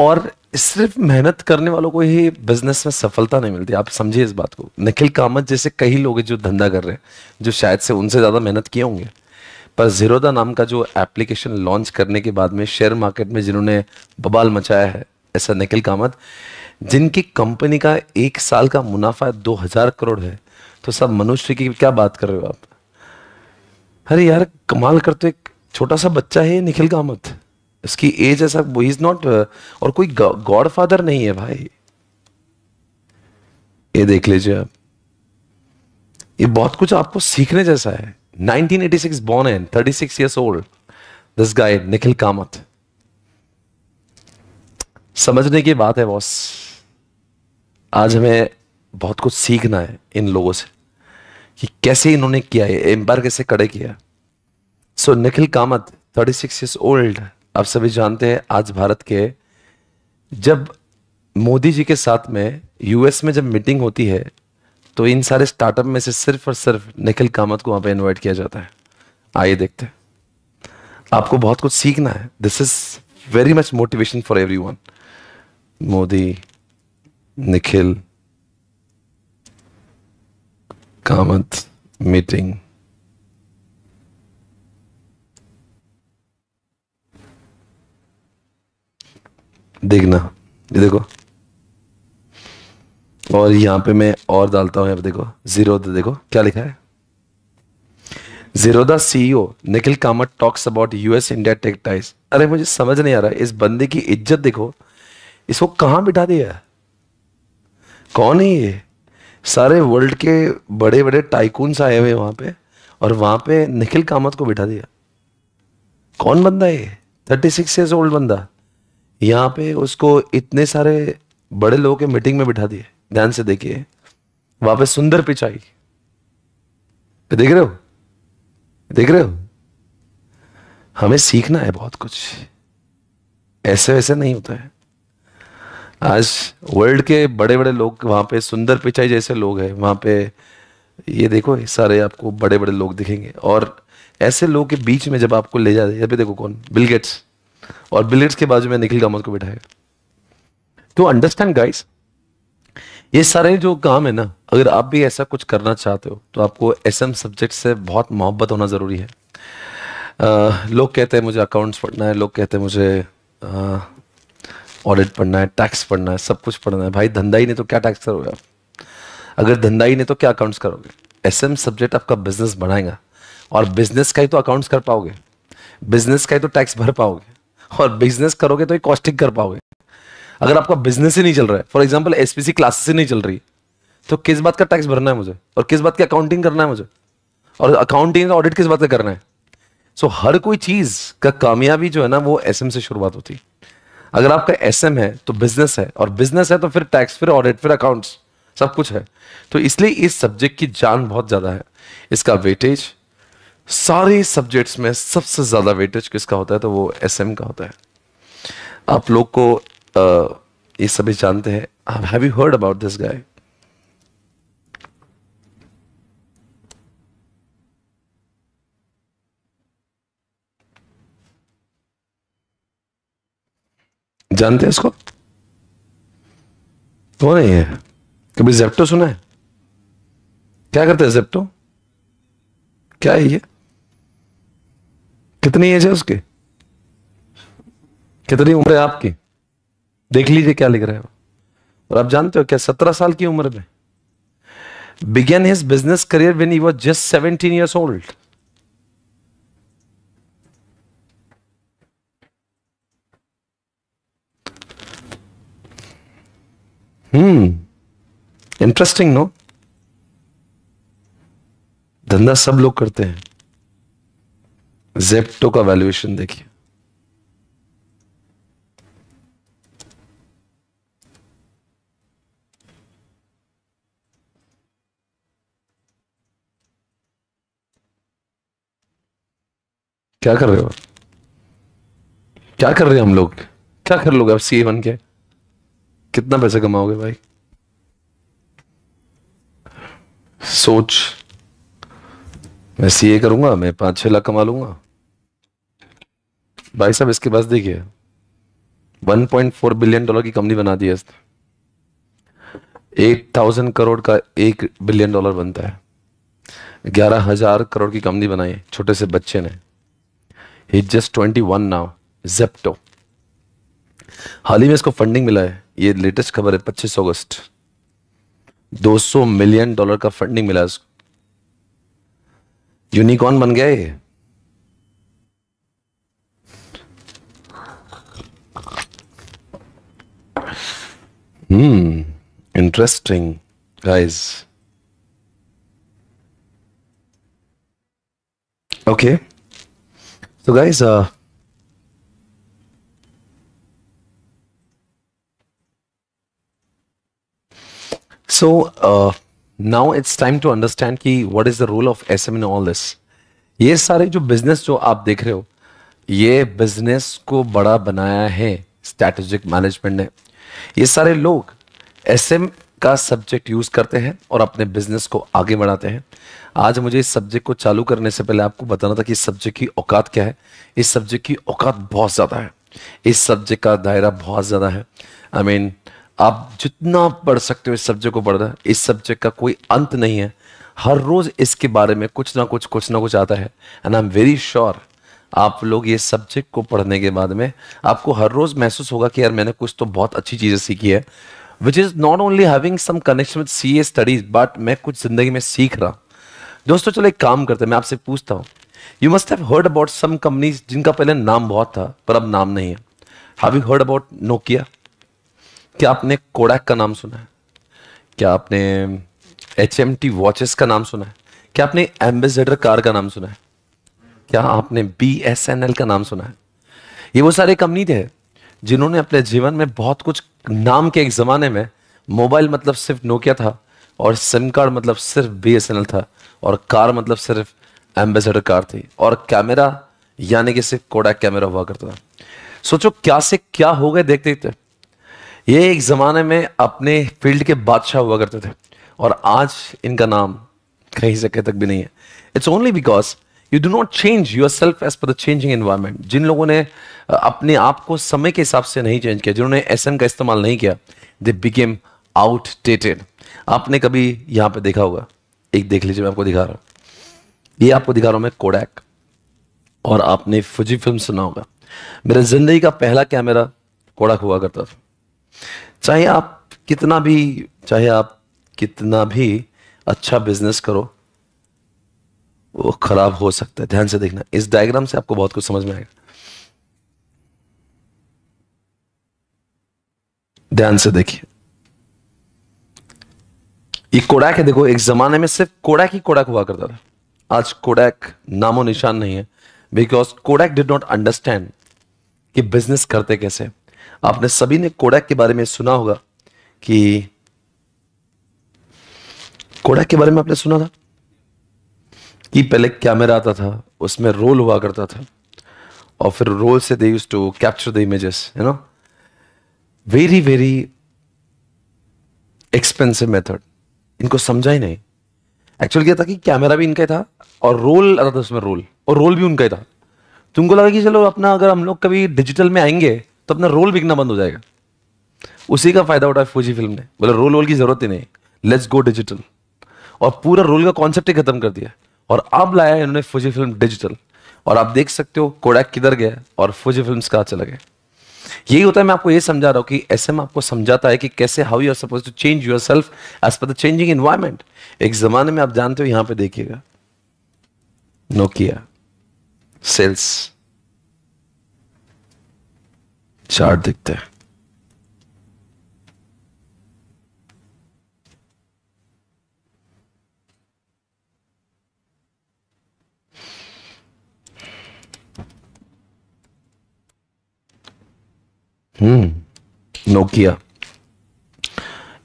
और सिर्फ मेहनत करने वालों को ही बिजनेस में सफलता नहीं मिलती आप समझिए इस बात को निखिल कामत जैसे कई लोग जो धंधा कर रहे हैं जो शायद से उनसे ज़्यादा मेहनत किए होंगे पर जीरोदा नाम का जो एप्लीकेशन लॉन्च करने के बाद में शेयर मार्केट में जिन्होंने बबाल मचाया है ऐसा निखिल कामत जिनकी कंपनी का एक साल का मुनाफा दो हजार करोड़ है तो सब मनुष्य की क्या बात कर रहे हो आप अरे यार कमाल करते एक छोटा सा बच्चा है निखिल कामत उसकी एज ऐसा वो इज नॉट और कोई गॉड फादर नहीं है भाई ये देख लीजिए आप ये बहुत कुछ आपको सीखने जैसा है 1986 born in, 36 years old. This guy, Nikhil Kamath. समझने की बात है बॉस आज हमें बहुत कुछ सीखना है इन लोगों से कि कैसे इन्होंने किया है एम्पायर कैसे कड़े किया so so, Nikhil Kamath 36 six years old आप सभी जानते हैं आज भारत के जब मोदी जी के साथ में यूएस में जब मीटिंग होती है तो इन सारे स्टार्टअप में से सिर्फ और सिर्फ निखिल कामत को वहां पे इनवाइट किया जाता है आइए देखते हैं आपको बहुत कुछ सीखना है this is very much motivation for everyone Modi Nikhil Kamath meeting देखना ये देखो और यहाँ पे मैं और डालता हूँ यहाँ देखो जीरो देखो क्या लिखा है Zerodha CEO Nikhil Kamath talks about US India tech अरे मुझे समझ नहीं आ रहा इस बंदे की इज्जत देखो इसको कहाँ बिठा दिया है कौन है ये सारे वर्ल्ड के बड़े बड़े टाइकून्स आए हुए वहां पे और वहां पे निखिल कामत को बिठा दिया कौन बंदा ये थर्टी सिक्स ईयर्स ओल्ड बंदा यहाँ पे उसको इतने सारे बड़े लोगों के मीटिंग में बिठा दिए ध्यान से देखिए वहां पे सुंदर पिच आई तो देख रहे हो देख रहे हो हमें सीखना है बहुत कुछ ऐसे वैसे नहीं होता है आज वर्ल्ड के बड़े बड़े लोग वहां पे सुंदर पिचाई जैसे लोग हैं वहां पे ये देखो सारे आपको बड़े बड़े लोग दिखेंगे और ऐसे लोग के बीच में जब आपको ले जाते हैं देखो कौन बिलगेट्स और बिलगेट्स के बाजू में निखिल कामत को बिठाएगा तो अंडरस्टैंड गाइस ये सारे जो काम है ना अगर आप भी ऐसा कुछ करना चाहते हो तो आपको एस एम सब्जेक्ट से बहुत मोहब्बत होना ज़रूरी है लोग कहते हैं मुझे अकाउंट्स पढ़ना है लोग कहते हैं मुझे ऑडिट पढ़ना है टैक्स पढ़ना है सब कुछ पढ़ना है भाई धंधा ही नहीं तो क्या टैक्स करोगे आप अगर धंधा ही नहीं तो क्या अकाउंट्स करोगे एस एम सब्जेक्ट आपका बिजनेस बढ़ाएगा और बिजनेस का ही तो अकाउंट्स कर पाओगे बिजनेस का ही तो टैक्स भर पाओगे और बिजनेस करोगे तो ही कॉस्टिंग कर पाओगे अगर आपका बिजनेस ही नहीं चल रहा है फॉर एग्जाम्पल एसपीसी क्लासेस ही नहीं चल रही तो किस बात का टैक्स भरना है मुझे और किस बात की अकाउंटिंग करना है मुझे और अकाउंटिंग ऑडिट किस बात का करना है सो so, हर कोई चीज का कामयाबी जो है ना वो एस से शुरुआत होती है अगर आपका एस है तो बिजनेस है और बिजनेस है तो फिर टैक्स फिर ऑडिट फिर अकाउंट्स सब कुछ है तो इसलिए इस सब्जेक्ट की जान बहुत ज्यादा है इसका वेटेज सारे सब्जेक्ट्स में सबसे ज्यादा वेटेज किसका होता है तो वो एस का होता है आप लोग को ये सभी जानते हैं have you heard about this guy जानते हैं इसको तो नहीं है कभी जेप्टो सुना है क्या करते हैं जेप्टो क्या है ये कितनी एज है उसकी कितनी उम्र है आपकी देख लीजिए क्या लिख रहे हो और आप जानते हो क्या सत्रह साल की उम्र में begin his business career when he was just seventeen years old hmm interesting no धंधा सब लोग करते हैं जेप्टो का वैल्यूएशन देखिए क्या कर रहे हो क्या कर रहे हैं हम लोग क्या कर लोगे आप सीए बन के कितना पैसे कमाओगे भाई सोच मैं सीए करूंगा मैं पांच छह लाख कमा लूंगा भाई साहब इसके पास देखिए 1.4 बिलियन डॉलर की कंपनी बना दी है इसने एट थाउजेंड करोड़ का एक बिलियन डॉलर बनता है ग्यारह हजार करोड़ की कंपनी बनाई छोटे से बच्चे ने ही just twenty one now Zepto हाल ही में इसको फंडिंग मिला है ये लेटेस्ट खबर है पच्चीस अगस्त 200 मिलियन डॉलर का फंडिंग मिला इसको यूनिकॉर्न बन गया ये hmm interesting guys okay okay. So guys, uh, so uh, now it's time to understand कि what is the role of SM in all ये सारे जो बिजनेस जो आप देख रहे हो ये बिजनेस को बड़ा बनाया है स्ट्रैटेजिक मैनेजमेंट ने ये सारे लोग एसएम का सब्जेक्ट यूज करते हैं और अपने बिजनेस को आगे बढ़ाते हैं आज मुझे इस सब्जेक्ट को चालू करने से पहले आपको बताना था कि इस सब्जेक्ट की औकात क्या है इस सब्जेक्ट की औकात बहुत ज़्यादा है इस सब्जेक्ट का दायरा बहुत ज़्यादा है आई I मीन mean, आप जितना पढ़ सकते हो इस सब्जेक्ट को पढ़ना इस सब्जेक्ट का कोई अंत नहीं है हर रोज़ इसके बारे में कुछ ना कुछ कुछ ना कुछ आता है and I am very sure आप लोग ये सब्जेक्ट को पढ़ने के बाद में आपको हर रोज़ महसूस होगा कि यार मैंने कुछ तो बहुत अच्छी चीज़ें सीखी है which is not only having some connection with C A studies but मैं कुछ ज़िंदगी में सीख रहा दोस्तों चलो एक काम करते हैं मैं आपसे पूछता हूँ you must have heard about some companies जिनका पहले नाम बहुत था पर अब नाम नहीं है have you heard about Nokia क्या आपने कोडैक का नाम सुना है क्या आपने एच एम टी वॉचेस का नाम सुना है क्या आपने एम्बेसडर कार का नाम सुना है क्या आपने बी एस एन एल का नाम सुना है ये वो सारे कंपनी थे जिन्होंने अपने जीवन में बहुत कुछ नाम के एक ज़माने में मोबाइल मतलब सिर्फ नोकिया था और सिम कार्ड मतलब सिर्फ बी एस एन एल था और कार मतलब सिर्फ एम्बेसडर कार थी और कैमरा यानी कि सिर्फ कोडा कैमरा हुआ करता था सोचो क्या से क्या हो गए देखते देखते ये एक ज़माने में अपने फील्ड के बादशाह हुआ करते थे और आज इनका नाम कहीं से कहीं तक भी नहीं है it's only because you do not change yourself as per the changing environment जिन लोगों ने अपने आप को समय के हिसाब से नहीं चेंज किया जिन्होंने एस का इस्तेमाल नहीं किया दे बिकेम आउटडेटेड आपने कभी यहां पर देखा होगा एक देख लीजिए मैं आपको दिखा रहा हूं ये आपको दिखा रहा हूं मैं कोडैक और आपने फुजी फिल्म सुना होगा मेरा जिंदगी का पहला कैमरा कोडक हुआ करता था चाहे आप कितना भी चाहे आप कितना भी अच्छा बिजनेस करो वो खराब हो सकता है ध्यान से देखना इस डायग्राम से आपको बहुत कुछ समझ में आएगा ध्यान से देखिए ये कोडैक है देखो एक जमाने में सिर्फ कोडैक ही कोडैक हुआ करता था आज कोडैक नामो निशान नहीं है because Kodak did not understand कि बिजनेस करते कैसे आपने सभी ने कोडैक के बारे में सुना होगा कि कोडैक के बारे में आपने सुना था कि पहले कैमरा आता था उसमें रोल हुआ करता था और फिर रोल से they use to capture the images you know very very expensive method इनको समझा ही नहीं एक्चुअल क्या था कि कैमरा भी इनका ही था और रोल आता था उसमें रोल और रोल भी उनका ही था तुमको लगा कि चलो अपना अगर हम लोग कभी डिजिटल में आएंगे तो अपना रोल बिकना बंद हो जाएगा उसी का फायदा उठा फौजी फिल्म ने बोले रोल वोल की जरूरत ही नहीं लेट्स गो डिजिटल और पूरा रोल का कॉन्सेप्ट ही खत्म कर दिया और अब लाया इन्होंने फौजी फिल्म डिजिटल और आप देख सकते हो कोडैक किधर गया और फौजी फिल्म कहाँ चला गया यही होता है मैं आपको ये समझा रहा हूं कि में आपको समझाता है कि कैसे how you are suppose to change yourself as per changing environment एक जमाने में आप जानते हो यहां पर देखिएगा नोकिया सेल्स चार्ट दिखते हैं नोकिया hmm.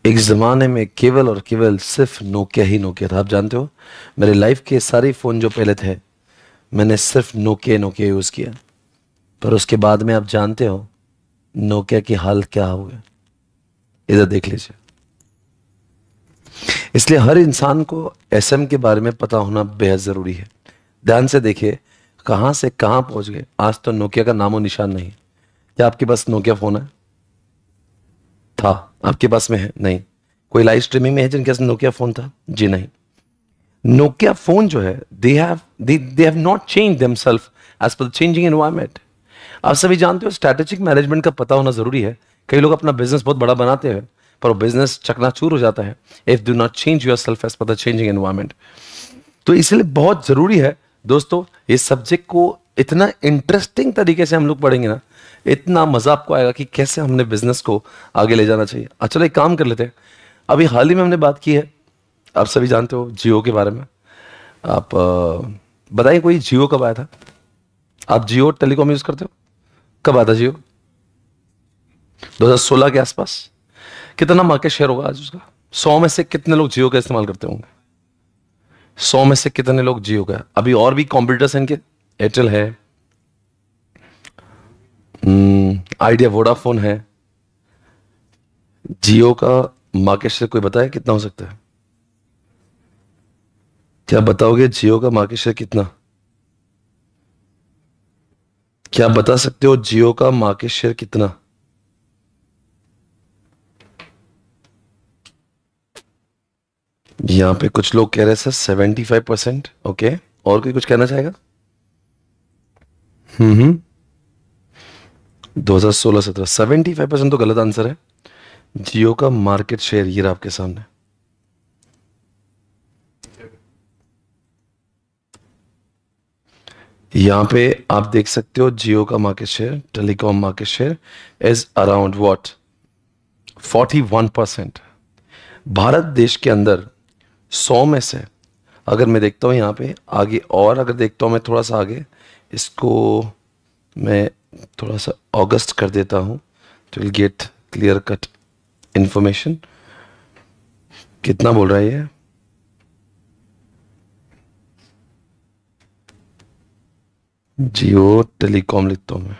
एक ज़माने में केवल और केवल सिर्फ नोकिया ही नोकिया था आप जानते हो मेरे लाइफ के सारे फ़ोन जो पहले थे मैंने सिर्फ नोकिया नोकिया यूज़ किया पर उसके बाद में आप जानते हो नोकिया की हालत क्या हो गया इधर देख लीजिए इसलिए हर इंसान को एस के बारे में पता होना बेहद ज़रूरी है ध्यान से देखिए कहाँ से कहाँ पहुंच गए आज तो नोकिया का नामो निशान नहीं या आपके पास नोकिया फोन है था आपके पास में है नहीं कोई लाइव स्ट्रीमिंग में है जिनके पास नोकिया फोन था जी नहीं नोकिया फोन जो है they have they have not change themself as per changing environment आप सभी जानते हो स्ट्रेटेजिक मैनेजमेंट का पता होना जरूरी है कई लोग अपना बिजनेस बहुत बड़ा बनाते हैं पर वो बिजनेस चकनाचूर हो जाता है if do not change yourself as per changing environment तो इसलिए बहुत जरूरी है दोस्तों इस सब्जेक्ट को इतना इंटरेस्टिंग तरीके से हम लोग पढ़ेंगे ना इतना मज़ा आपको आएगा कि कैसे हमने बिजनेस को आगे ले जाना चाहिए अच्छा एक काम कर लेते हैं अभी हाल ही में हमने बात की है आप सभी जानते हो जियो के बारे में आप बताइए कोई जियो कब आया था आप जियो टेलीकॉम यूज़ करते हो कब आया था जियो 2016 के आसपास कितना मार्केट शेयर होगा आज उसका सौ में से कितने लोग जियो का इस्तेमाल करते होंगे सौ में से कितने लोग जियो का अभी और भी कॉम्प्यूटर्स हैं इनके एयरटेल है हम्म, आइडिया वोडाफोन है जियो का मार्केट शेयर कोई बताए कितना हो सकता है क्या बताओगे जियो का मार्केट शेयर कितना क्या बता सकते हो जियो का मार्केट शेयर कितना यहां पे कुछ लोग कह रहे हैं sir seventy five percent okay और कोई कुछ कहना चाहेगा hmm hmm 2016-17 seventy five percent तो गलत आंसर है जियो का मार्केट शेयर ये आपके सामने यहां पे आप देख सकते हो जियो का market share telecom market share is around what 41 percent Bharat देश के अंदर 100 में से अगर मैं देखता हूँ यहाँ पे आगे और अगर देखता हूँ मैं थोड़ा सा आगे इसको मैं थोड़ा सा ऑगस्ट कर देता हूँ तो will get clear cut information कितना बोल रहा है ये जियो टेलीकॉम लिखता हूँ मैं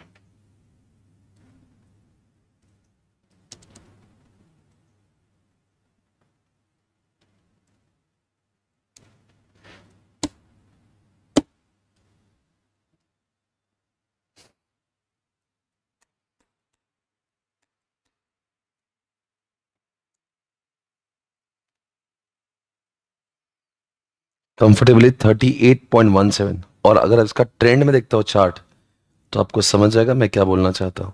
कंफर्टेबली 38.17 और अगर इसका ट्रेंड में देखता हो चार्ट तो आपको समझ आएगा मैं क्या बोलना चाहता हूं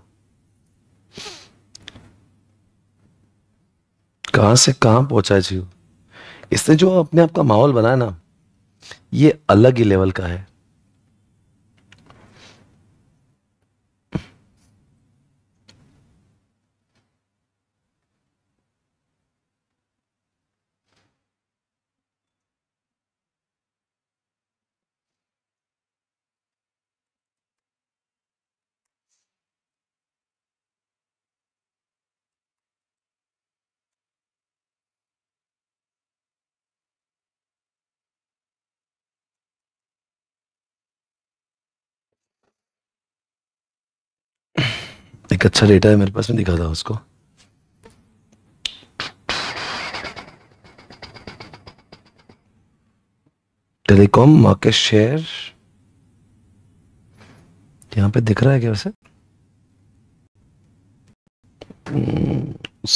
कहां से कहां पहुंचा जी इसने जो अपने आप का माहौल बनाया ना ये अलग ही लेवल का है एक अच्छा डेटा है मेरे पास में दिखा था उसको टेलीकॉम मार्केट शेयर यहां पे दिख रहा है क्या वैसे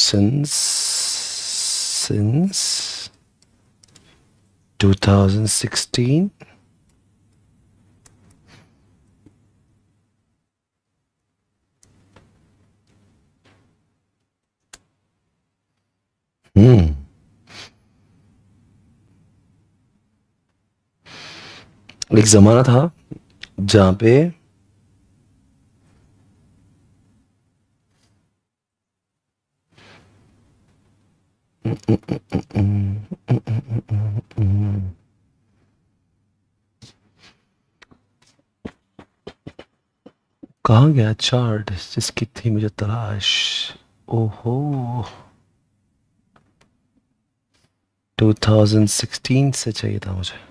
सिंस सिंस 2016 Hmm. एक जमाना था जहां पे कहा गया चार्ट जिसकी थी मुझे तलाश ओहो 2016 से चाहिए था मुझे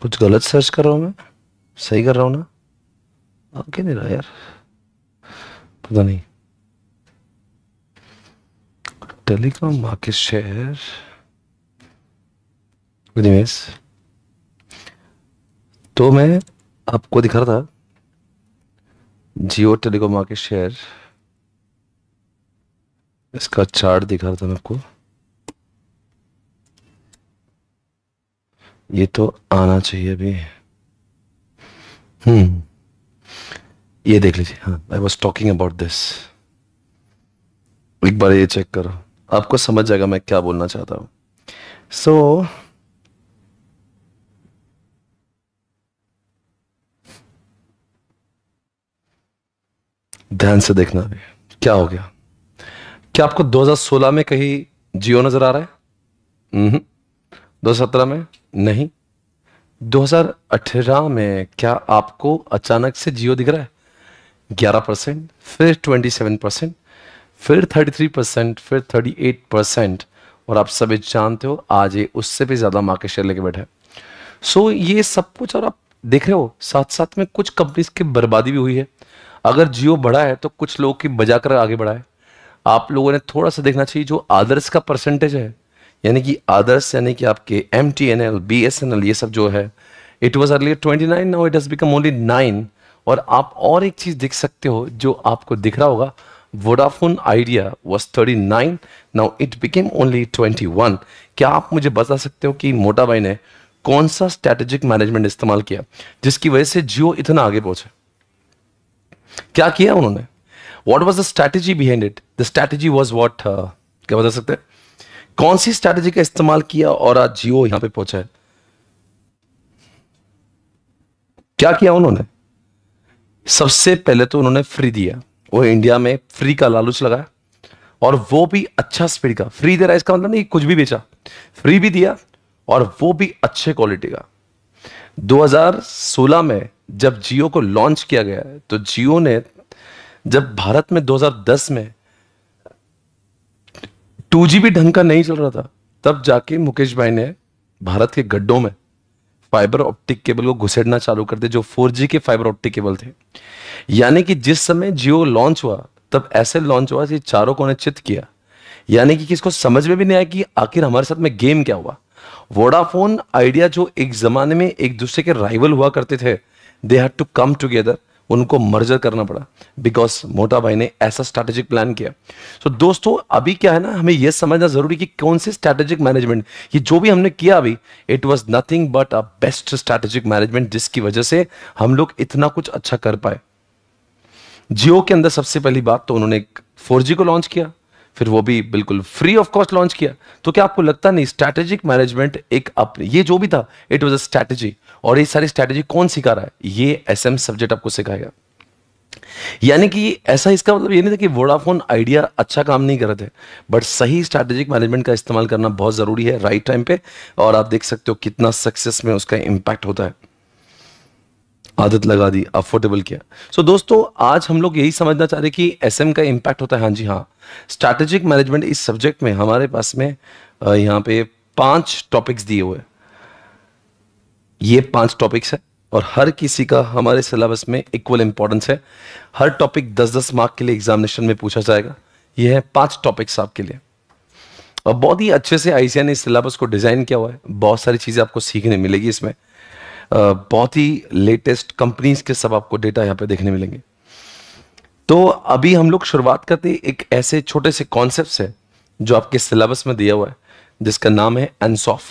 कुछ गलत सर्च कर रहा हूँ मैं सही कर रहा हूँ ना आगे नहीं रहा यार पता नहीं टेलीकॉम मार्केट शेयर तो मैं आपको दिखा रहा था जियो टेलीकॉम मार्केट शेयर इसका चार्ट दिखा रहा था मैं आपको ये तो आना चाहिए अभी हम्म ये देख लीजिए हाँ I was talking about this एक बार ये चेक करो आपको समझ जाएगा मैं क्या बोलना चाहता हूँ सो so, ध्यान से देखना अभी क्या हो गया क्या आपको 2016 में कहीं जियो नजर आ रहा है हम्म। दो सत्रह में नहीं 2018 में क्या आपको अचानक से जियो दिख रहा है 11 परसेंट फिर 27 परसेंट फिर 33 परसेंट फिर 38 परसेंट और आप सभी जानते हो आज ये उससे भी ज़्यादा मार्केट शेयर लेके बैठे सो so, ये सब कुछ और आप देख रहे हो साथ साथ में कुछ कंपनीज की बर्बादी भी हुई है अगर जियो बढ़ा है तो कुछ लोग की बजा कर आगे बढ़ा है आप लोगों ने थोड़ा सा देखना चाहिए जो आदर्श का परसेंटेज है यानी कि आदर्श यानी कि आपके M T N L B S N L ये सब जो है it was earlier twenty nine now it has become only nine और आप और एक चीज़ देख सकते हो जो आपको दिख रहा होगा Vodafone Idea was thirty nine now it became only twenty one क्या आप मुझे बता सकते हो कि मोटा भाई ने कौन सा स्ट्रेटेजिक मैनेजमेंट इस्तेमाल किया जिसकी वजह से जियो इतना आगे पहुंचे क्या किया उन्होंने what was the strategy behind it the strategy was what क्या बता सकते हैं कौन सी स्ट्रैटेजी का इस्तेमाल किया और आज जियो यहां पे पहुंचा है क्या किया उन्होंने सबसे पहले तो उन्होंने फ्री दिया वो इंडिया में फ्री का लालच लगाया और वो भी अच्छा स्पीड का फ्री दे रहा है इसका मतलब नहीं कुछ भी बेचा फ्री भी दिया और वो भी अच्छे क्वालिटी का 2016 में जब जियो को लॉन्च किया गया तो जियो ने जब भारत में 2010 में टू जी भी ढंग का नहीं चल रहा था तब जाके मुकेश भाई ने भारत के गड्ढों में फाइबर ऑप्टिक केबल को घुसेड़ना चालू कर दिया जो जी के फाइबर ऑप्टिक केबल थे यानी कि जिस समय जियो लॉन्च हुआ तब ऐसे लॉन्च हुआ कि चारों को ने चित किया यानी कि किसको समझ में भी नहीं आया कि आखिर हमारे साथ में गेम क्या हुआ वोडाफोन आइडिया जो एक जमाने में एक दूसरे के राइवल हुआ करते थे they had to come together उनको मर्जर करना पड़ा बिकॉज मोटा भाई ने ऐसा स्ट्रैटेजिक प्लान किया सो so, दोस्तों अभी क्या है ना हमें यह समझना जरूरी कि कौन सी स्ट्रैटेजिक मैनेजमेंट ये जो भी हमने किया अभी it was nothing but a best strategic management जिसकी वजह से हम लोग इतना कुछ अच्छा कर पाए जियो के अंदर सबसे पहली बात तो उन्होंने फोर को लॉन्च किया फिर वो भी बिल्कुल फ्री ऑफ कॉस्ट लॉन्च किया तो क्या आपको लगता नहीं स्ट्रैटेजिक मैनेजमेंट एक अपने ये जो भी था इट वॉज अ स्ट्रैटेजी और ये सारी स्ट्रैटेजी कौन सिखा रहा है ये एस सब्जेक्ट आपको सिखाएगा यानी कि ऐसा इसका मतलब ये नहीं था कि वोडाफोन आइडिया अच्छा काम नहीं कर रहे थे बट सही स्ट्रेटेजिक मैनेजमेंट का इस्तेमाल करना बहुत ज़रूरी है राइट टाइम पे और आप देख सकते हो कितना सक्सेस में उसका इम्पैक्ट होता है आदत लगा दी अफोर्डेबल किया सो so, दोस्तों आज हम लोग यही समझना चाह रहे कि एस का इम्पैक्ट होता है हाँ जी हाँ स्ट्रैटेजिक मैनेजमेंट इस सब्जेक्ट में हमारे पास में यहाँ पे पांच टॉपिक्स दिए हुए ये पांच टॉपिक्स है और हर किसी का हमारे सिलेबस में इक्वल इंपॉर्टेंस है हर टॉपिक दस दस मार्क के लिए एग्जामिनेशन में पूछा जाएगा ये है पांच टॉपिक्स आपके लिए और बहुत ही अच्छे से आईसीआई ने इस सिलेबस को डिज़ाइन किया हुआ है बहुत सारी चीज़ें आपको सीखने मिलेगी इसमें बहुत ही लेटेस्ट कंपनीज के सब आपको डेटा यहाँ पे देखने मिलेंगे तो अभी हम लोग शुरुआत करते हैं एक ऐसे छोटे से कॉन्सेप्ट से जो आपके सिलेबस में दिया हुआ है जिसका नाम है एनसॉफ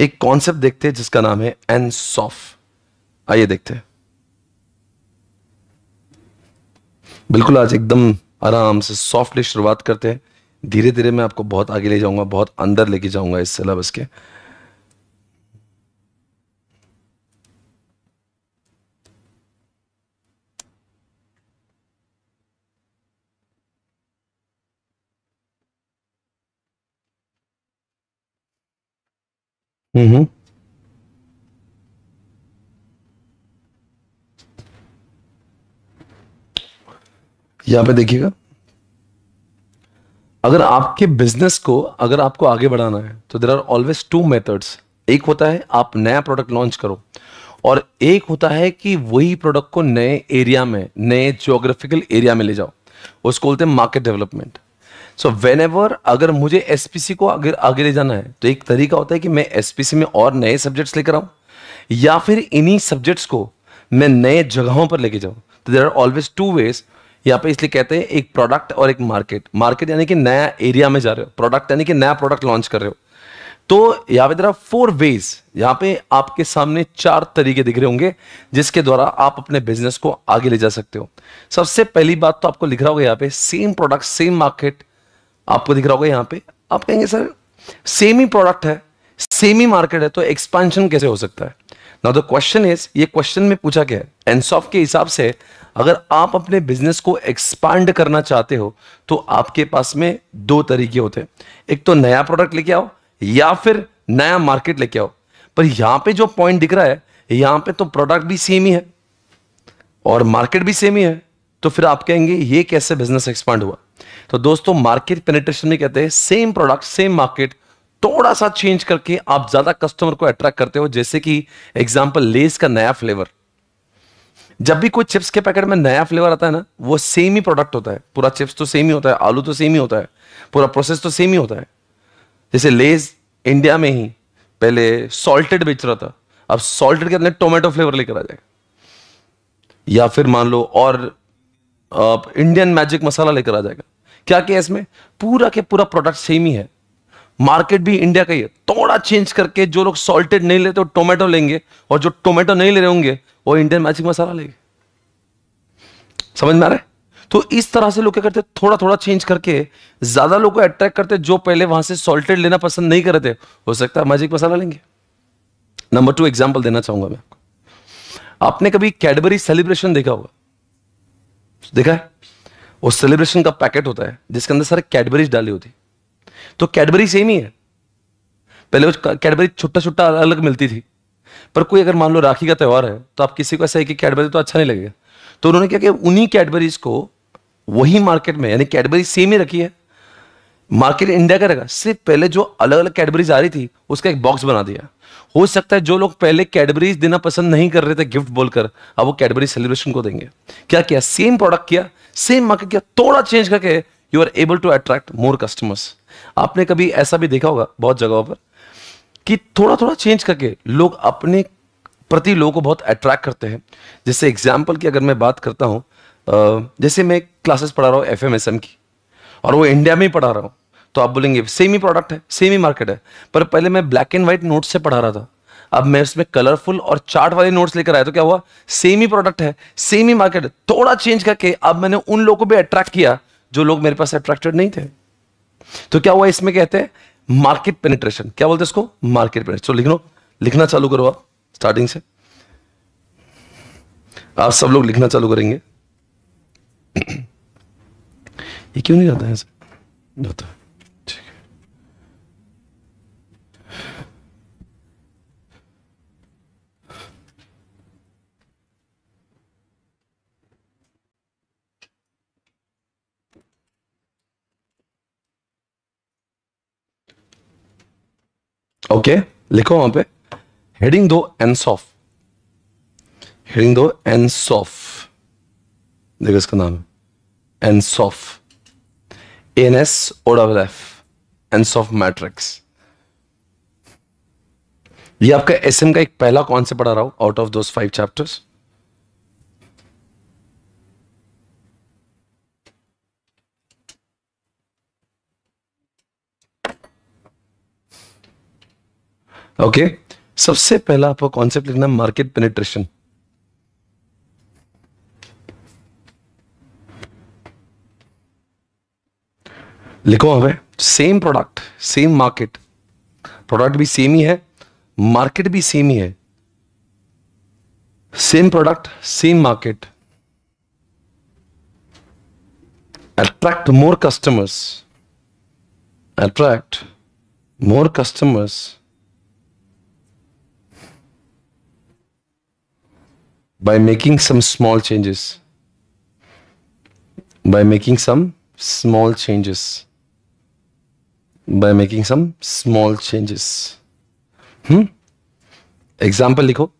एक कॉन्सेप्ट देखते हैं जिसका नाम है एनसॉफ आइए देखते हैं बिल्कुल आज एकदम आराम से सॉफ्टली शुरुआत करते हैं धीरे धीरे मैं आपको बहुत आगे ले जाऊंगा बहुत अंदर लेके जाऊंगा इस सिलेबस के Mm-hmm. यहां पे देखिएगा अगर आपके बिजनेस को अगर आपको आगे बढ़ाना है तो there are always two methods एक होता है आप नया प्रोडक्ट लॉन्च करो और एक होता है कि वही प्रोडक्ट को नए एरिया में नए जोग्राफिकल एरिया में ले जाओ उसको बोलते हैं market development so whenever अगर मुझे एसपीसी को अगर आगे ले जाना है तो एक तरीका होता है कि मैं एसपीसी में और नए सब्जेक्ट्स लेकर आऊँ या फिर इन्हीं सब्जेक्ट्स को मैं नए जगहों पर लेके जाऊँ तो there are always two ways यहाँ पे इसलिए कहते हैं एक प्रोडक्ट और एक मार्केट मार्केट यानी कि नया एरिया में जा रहे हो प्रोडक्ट यानी कि नया प्रोडक्ट लॉन्च कर रहे हो तो यहाँ पे जरा फोर वेज यहाँ पे आपके सामने चार तरीके दिख रहे होंगे जिसके द्वारा आप अपने बिजनेस को आगे ले जा सकते हो सबसे पहली बात तो आपको लिख रहा होगा यहाँ पे सेम प्रोडक्ट सेम मार्केट आपको दिख रहा होगा यहाँ पे आप कहेंगे सर सेम ही प्रोडक्ट है सेम ही मार्केट है तो एक्सपांशन कैसे हो सकता है नाउ द क्वेश्चन इज ये क्वेश्चन में पूछा गया है एनसॉफ के हिसाब से अगर आप अपने बिजनेस को एक्सपांड करना चाहते हो तो आपके पास में दो तरीके होते हैं एक तो नया प्रोडक्ट लेके आओ या फिर नया मार्केट लेके आओ पर यहां पे जो पॉइंट दिख रहा है यहां पे तो प्रोडक्ट भी सेम ही है और मार्केट भी सेम ही है तो फिर आप कहेंगे ये कैसे बिजनेस एक्सपांड हुआ तो दोस्तों मार्केट पेनिट्रेशन में कहते हैं सेम प्रोडक्ट सेम मार्केट थोड़ा सा चेंज करके आप ज्यादा कस्टमर को अट्रैक्ट करते हो जैसे कि एग्जाम्पल लेस का नया फ्लेवर जब भी कोई चिप्स के पैकेट में नया फ्लेवर आता है ना वो सेम ही प्रोडक्ट होता है पूरा चिप्स तो सेम ही होता है आलू तो सेम ही होता है पूरा प्रोसेस तो सेम ही होता है जैसे लेज इंडिया में ही पहले सॉल्टेड बेच रहा था अब सॉल्टेड के अंदर टोमेटो फ्लेवर लेकर आ जाएगा या फिर मान लो और इंडियन मैजिक मसाला लेकर आ जाएगा क्या किया इसमें पूरा के पूरा प्रोडक्ट सेम ही है मार्केट भी इंडिया का ही है थोड़ा चेंज करके जो लोग सॉल्टेड नहीं लेते वो टोमेटो लेंगे और जो टोमेटो नहीं ले रहे होंगे वो इंडियन मैजिक मसाला लेंगे समझ में आ रहा है तो इस तरह से लोग क्या करते थोड़ा थोड़ा चेंज करके ज्यादा लोग को अट्रैक्ट करते जो पहले वहां से सॉल्टेड लेना पसंद नहीं करते हो सकता है मैजिक मसाला लेंगे नंबर टू एग्जाम्पल देना चाहूंगा मैं आपको आपने कभी कैडबरी सेलिब्रेशन देखा होगा देखा है वो सेलिब्रेशन का पैकेट होता है जिसके अंदर सारे कैडबरीज डाली होती तो कैडबरी सेम ही है पहले वो कैडबरी छोटा छोटा अलग अलग मिलती थी पर कोई अगर मान लो राखी का त्यौहार है तो आप किसी को ऐसा है कि कैडबरी तो अच्छा नहीं लगेगा तो उन्होंने क्या किया उन्हीं कैडबरीज को वही मार्केट में यानी कैडबरी सेम ही रखी है मार्केट इंडिया का रखा सिर्फ पहले जो अलग अलग कैडबरीज आ रही थी उसका एक बॉक्स बना दिया हो सकता है जो लोग पहले कैडबरीज देना पसंद नहीं कर रहे थे गिफ्ट बोलकर अब वो कैडबरी सेलिब्रेशन को देंगे क्या किया सेम प्रोडक्ट किया सेम मार्केट किया थोड़ा चेंज करके you are able to attract more customers आपने कभी ऐसा भी देखा होगा बहुत जगहों पर कि थोड़ा थोड़ा चेंज करके लोग अपने प्रति लोगों को बहुत अट्रैक्ट करते हैं जैसे एग्जाम्पल की अगर मैं बात करता हूँ जैसे मैं क्लासेस पढ़ा रहा हूँ एफ की और वो इंडिया में ही पढ़ा रहा हूँ तो आप बोलेंगे सेम ही प्रोडक्ट है सेम ही मार्केट है पर पहले मैं ब्लैक एंड व्हाइट नोट से पढ़ा रहा था अब मैं उसमें कलरफुल और चार्ट वाले नोट्स लेकर आया तो क्या हुआ सेम ही प्रोडक्ट है सेम ही मार्केट है थोड़ा चेंज करके अब मैंने उन लोगों को भी अट्रैक्ट किया जो लोग मेरे पास अट्रैक्टेड नहीं थे तो क्या हुआ इसमें कहते हैं मार्केट पेनिट्रेशन क्या बोलते हैं इसको मार्केट पेनिट्रेशन लिख लो लिखना चालू करो आप स्टार्टिंग से आप सब लोग लिखना चालू करेंगे ये क्यों नहीं जाता है ऐसे जाता है ओके लिखो वहां पे हेडिंग दो एनसॉफ हेडिंग दो एनसॉफ देखो इसका नाम है Ansoff N S O double F Ansoff matrix ये आपका एसएम का एक पहला कौन से पढ़ा रहा हूं आउट ऑफ दो फाइव चैप्टर्स ओके सबसे पहला आपको कॉन्सेप्ट लिखना मार्केट पेनिट्रेशन लिखो हमें same product same market product भी सेम ही है मार्केट भी सेम ही है same product same market attract more customers attract more customers by making some small changes. By making some small changes. By making some small changes. Hmm? Example likho.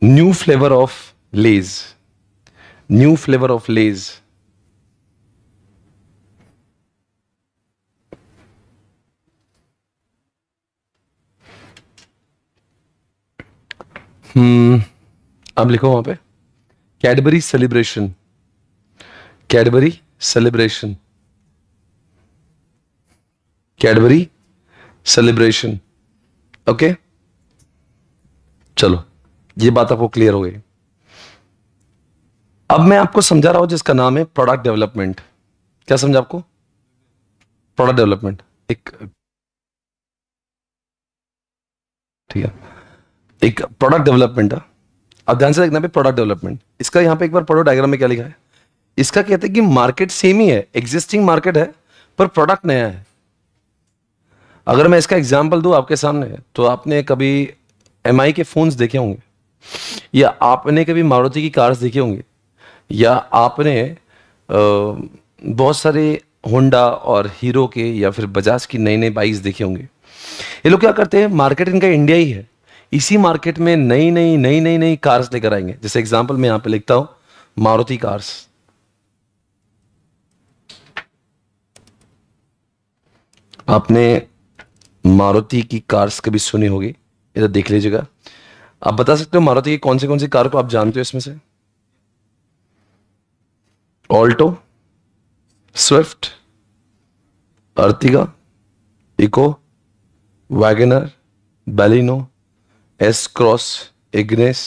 New flavor of Lays. New flavor of Lays. Hmm अब लिखो वहां पे Cadbury Celebration Cadbury Celebration Cadbury Celebration okay चलो ये बात आपको clear हो गई अब मैं आपको समझा रहा हूं जिसका नाम है प्रोडक्ट डेवलपमेंट क्या समझा आपको प्रोडक्ट डेवलपमेंट एक ठीक है एक प्रोडक्ट डेवलपमेंट है अब ध्यान से देखना पे प्रोडक्ट डेवलपमेंट इसका यहाँ पे एक बार प्रोडक्ट डायग्राम में क्या लिखा है इसका कहते हैं कि मार्केट सेम ही है एग्जिस्टिंग मार्केट है पर प्रोडक्ट नया है अगर मैं इसका एग्जाम्पल दू आपके सामने तो आपने कभी एम के फोन देखे होंगे या आपने कभी मारुति की कार्स देखे होंगे या आपने बहुत सारे होंडा और हीरो के या फिर बजाज की नई नई बाइक्स देखे होंगे ये लोग क्या करते हैं मार्केट इनका इंडिया ही है इसी मार्केट में नई नई नई नई नई कार्स लेकर आएंगे जैसे एग्जाम्पल मैं यहां पे लिखता हूं मारुति कार्स आपने मारुति की कार्स कभी सुनी होगी इधर देख लीजिएगा आप बता सकते हो मारुति की कौन सी कौन सी कार को आप जानते हो इसमें से Alto Swift Ertiga Eeco WagonR Baleno S Cross Ignis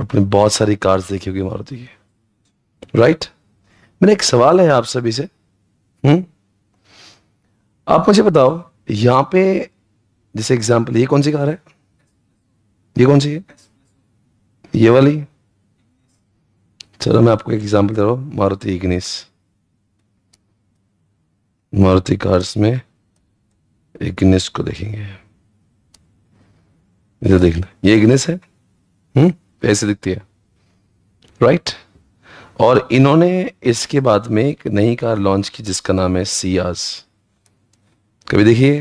अपने बहुत सारी कार्स देखी होगी मारुति की राइट मेरा एक सवाल है आप सभी से हुँ? हम्म? आप मुझे बताओ यहाँ पे जैसे एग्जांपल ये कौन सी कार है ये कौन सी है ये वाली चलो मैं आपको एक एग्जांपल दे रहा हूँ मारुति इग्निस मारुति कार्स में इग्निस को देखेंगे इधर देखना ये इग्निस है हम्म ऐसे दिखती है राइट और इन्होंने इसके बाद में एक नई कार लॉन्च की जिसका नाम है सियाज कभी देखिए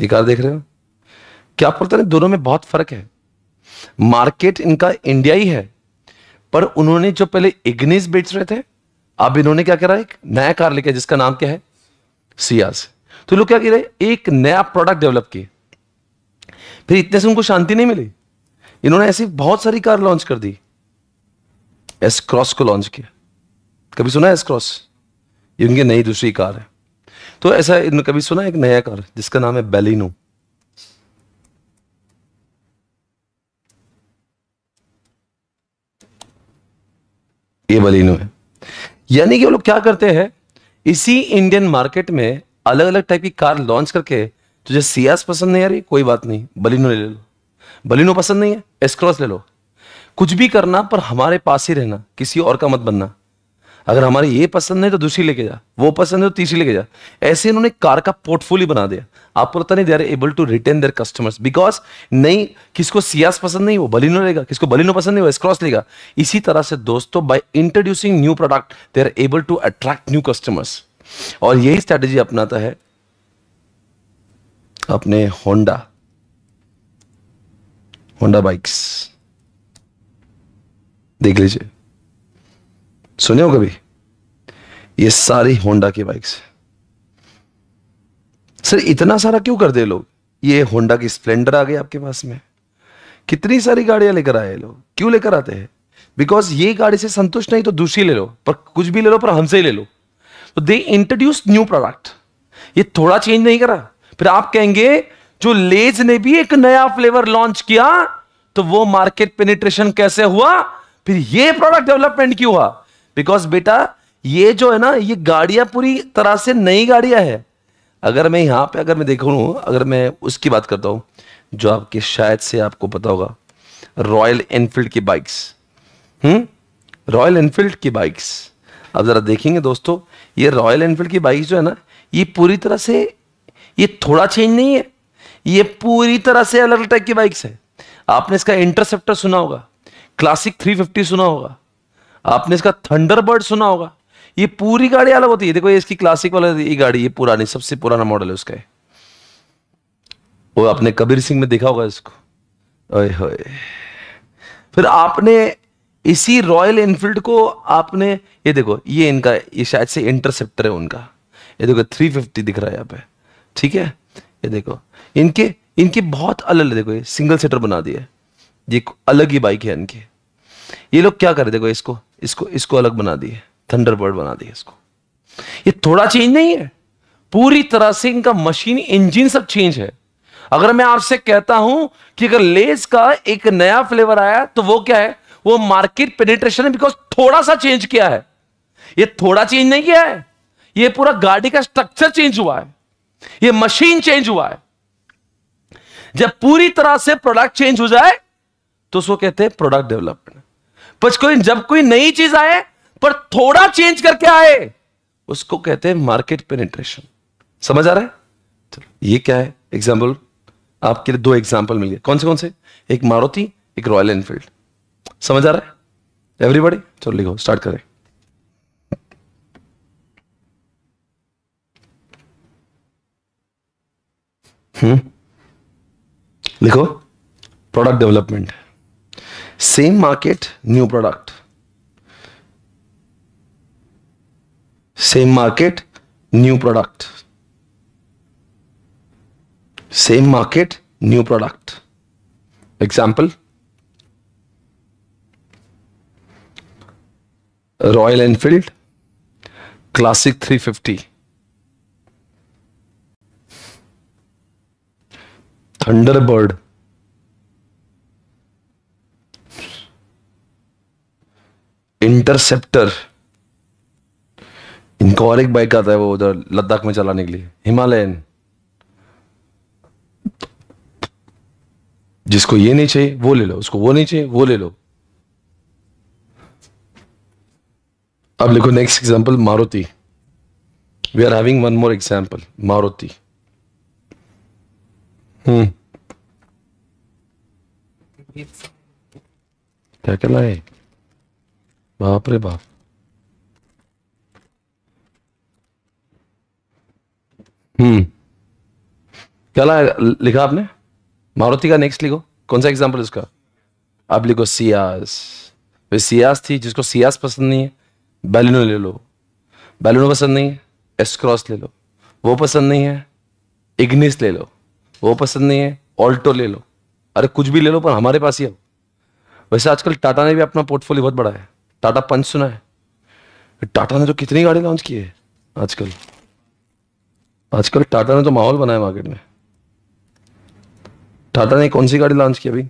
ये कार देख रहे हो क्या पता नहीं दोनों में बहुत फर्क है मार्केट इनका इंडिया ही है पर उन्होंने जो पहले इग्निस बेच रहे थे अब इन्होंने क्या करा एक नया कार लिखा जिसका नाम क्या है सियाज तो लोग क्या कह रहे एक नया प्रोडक्ट डेवलप किए फिर इतने से उनको शांति नहीं मिली इन्होंने ऐसी बहुत सारी कार लॉन्च कर दी एस क्रॉस को लॉन्च किया कभी सुना एस क्रॉस ये उनकी नई दूसरी कार है तो ऐसा इन्होंने कभी सुना एक नया कार जिसका नाम है बेलिनो ये बलिनो है यानी कि वो लोग क्या करते हैं इसी इंडियन मार्केट में अलग अलग टाइप की कार लॉन्च करके तुझे सियास पसंद नहीं आ रही कोई बात नहीं बलिनो ले लो बलिनो पसंद नहीं है एसक्रॉस ले लो कुछ भी करना पर हमारे पास ही रहना किसी और का मत बनना अगर हमारे ये पसंद है तो दूसरी लेके जा वो पसंद है तो तीसरी लेके जा ऐसे इन्होंने कार का पोर्टफोलियो बना दिया आपको पता नहीं they are able to retain their customers because नहीं किसको सियास पसंद नहीं वो बलिनो लेगा किसको बलिनो पसंद नहीं वो एसक्रॉस लेगा इसी तरह से दोस्तों by introducing new product they are able to attract new customers और यही स्ट्रैटेजी अपनाता है अपने होंडा होंडा बाइक्स देख लीजिए सुने हो कभी ये सारी होंडा की बाइक्स सर इतना सारा क्यों कर दे लोग ये होंडा की स्प्लेंडर आ गई आपके पास में कितनी सारी गाड़ियां लेकर आए लोग क्यों लेकर आते हैं बिकॉज ये गाड़ी से संतुष्ट नहीं तो दूसरी ले लो पर कुछ भी ले लो पर हमसे ही ले लो तो दे इंट्रोड्यूस न्यू प्रोडक्ट ये थोड़ा चेंज नहीं करा फिर आप कहेंगे जो लेज ने भी एक नया फ्लेवर लॉन्च किया तो वो मार्केट पेनिट्रेशन कैसे हुआ फिर ये प्रोडक्ट डेवलपमेंट क्यों हुआ बिकॉज बेटा ये जो है ना ये गाड़ियां पूरी तरह से नई गाड़ियां है अगर मैं यहां पे अगर मैं देखूँ अगर मैं उसकी बात करता हूं जो आपके शायद से आपको पता होगा रॉयल एनफील्ड की बाइक्स हम्म रॉयल एनफील्ड की बाइक्स अब ज़रा देखेंगे दोस्तों ये रॉयल एनफील्ड की बाइक जो है ना ये पूरी तरह से ये थोड़ा चेंज नहीं है ये पूरी तरह से अलग टाइप की बाइक्स है आपने इसका इंटरसेप्टर सुना होगा क्लासिक 350 सुना होगा आपने इसका थंडरबर्ड सुना होगा ये पूरी गाड़ी अलग होती है देखो ये इसकी क्लासिक वाला ये गाड़ी ये पुरानी सबसे पुराना मॉडल है उसका वो आपने कबीर सिंह में देखा होगा इसको ओए होए फिर आपने इसी रॉयल एनफील्ड को आपने ये देखो ये इनका ये शायद से इंटरसेप्टर है उनका ये देखो 350 दिख रहा है यहाँ पे ठीक है ये देखो इनके इनके बहुत अलग देखो ये सिंगल सेटर बना दिए ये अलग ही बाइक है इनकी ये लोग क्या करे देखो इसको इसको इसको अलग बना दिए थंडरबर्ड बना दिए इसको ये थोड़ा चेंज नहीं है पूरी तरह से इनका मशीन इंजिन सब चेंज है अगर मैं आपसे कहता हूं कि अगर लेस का एक नया फ्लेवर आया तो वो क्या है वो मार्केट पेनिट्रेशन है बिकॉज थोड़ा सा चेंज किया है ये थोड़ा चेंज नहीं किया है ये पूरा गाड़ी का स्ट्रक्चर चेंज हुआ है ये मशीन चेंज हुआ है जब पूरी तरह से प्रोडक्ट चेंज हो जाए तो उसको कहते हैं प्रोडक्ट डेवलपमेंट पर कोई जब कोई नई चीज आए पर थोड़ा चेंज करके आए उसको कहते हैं मार्केट पेनिट्रेशन समझ आ रहा है चलो ये क्या है एग्जाम्पल आपके लिए दो एग्जाम्पल मिल गए कौन से कौन से एक मारुति एक रॉयल एनफील्ड समझ आ रहा है एवरीबॉडी चलो लिखो स्टार्ट करें हम्म लिखो product development same market new product same market new product same market new product example Royal Enfield Classic 350 Thunderbird Interceptor इनका और एक बाइक आता है वो उधर लद्दाख में चलाने के लिए हिमालयन जिसको ये नहीं चाहिए वो ले लो उसको वो नहीं चाहिए वो ले लो अब लिखो next example Maruti we are having one more example Maruti हम्म क्या कहना है बाप रे बाप हम्म क्या लिखा आपने मारुति का नेक्स्ट लिखो कौन सा एग्जाम्पल इसका आप लिखो सियास वे सियास थी जिसको सियास पसंद नहीं है बैलिनो ले लो बैलिनो पसंद नहीं है एसक्रॉस ले लो वो पसंद नहीं है इग्निस ले लो वो पसंद नहीं है ऑल्टो ले लो अरे कुछ भी ले लो पर हमारे पास ही आओ वैसे आजकल टाटा ने भी अपना पोर्टफोलियो बहुत बड़ा है टाटा पंच सुना है टाटा ने तो कितनी गाड़ी लॉन्च की है आजकल आजकल टाटा ने तो माहौल बनाया मार्केट में टाटा ने कौन सी गाड़ी लॉन्च की अभी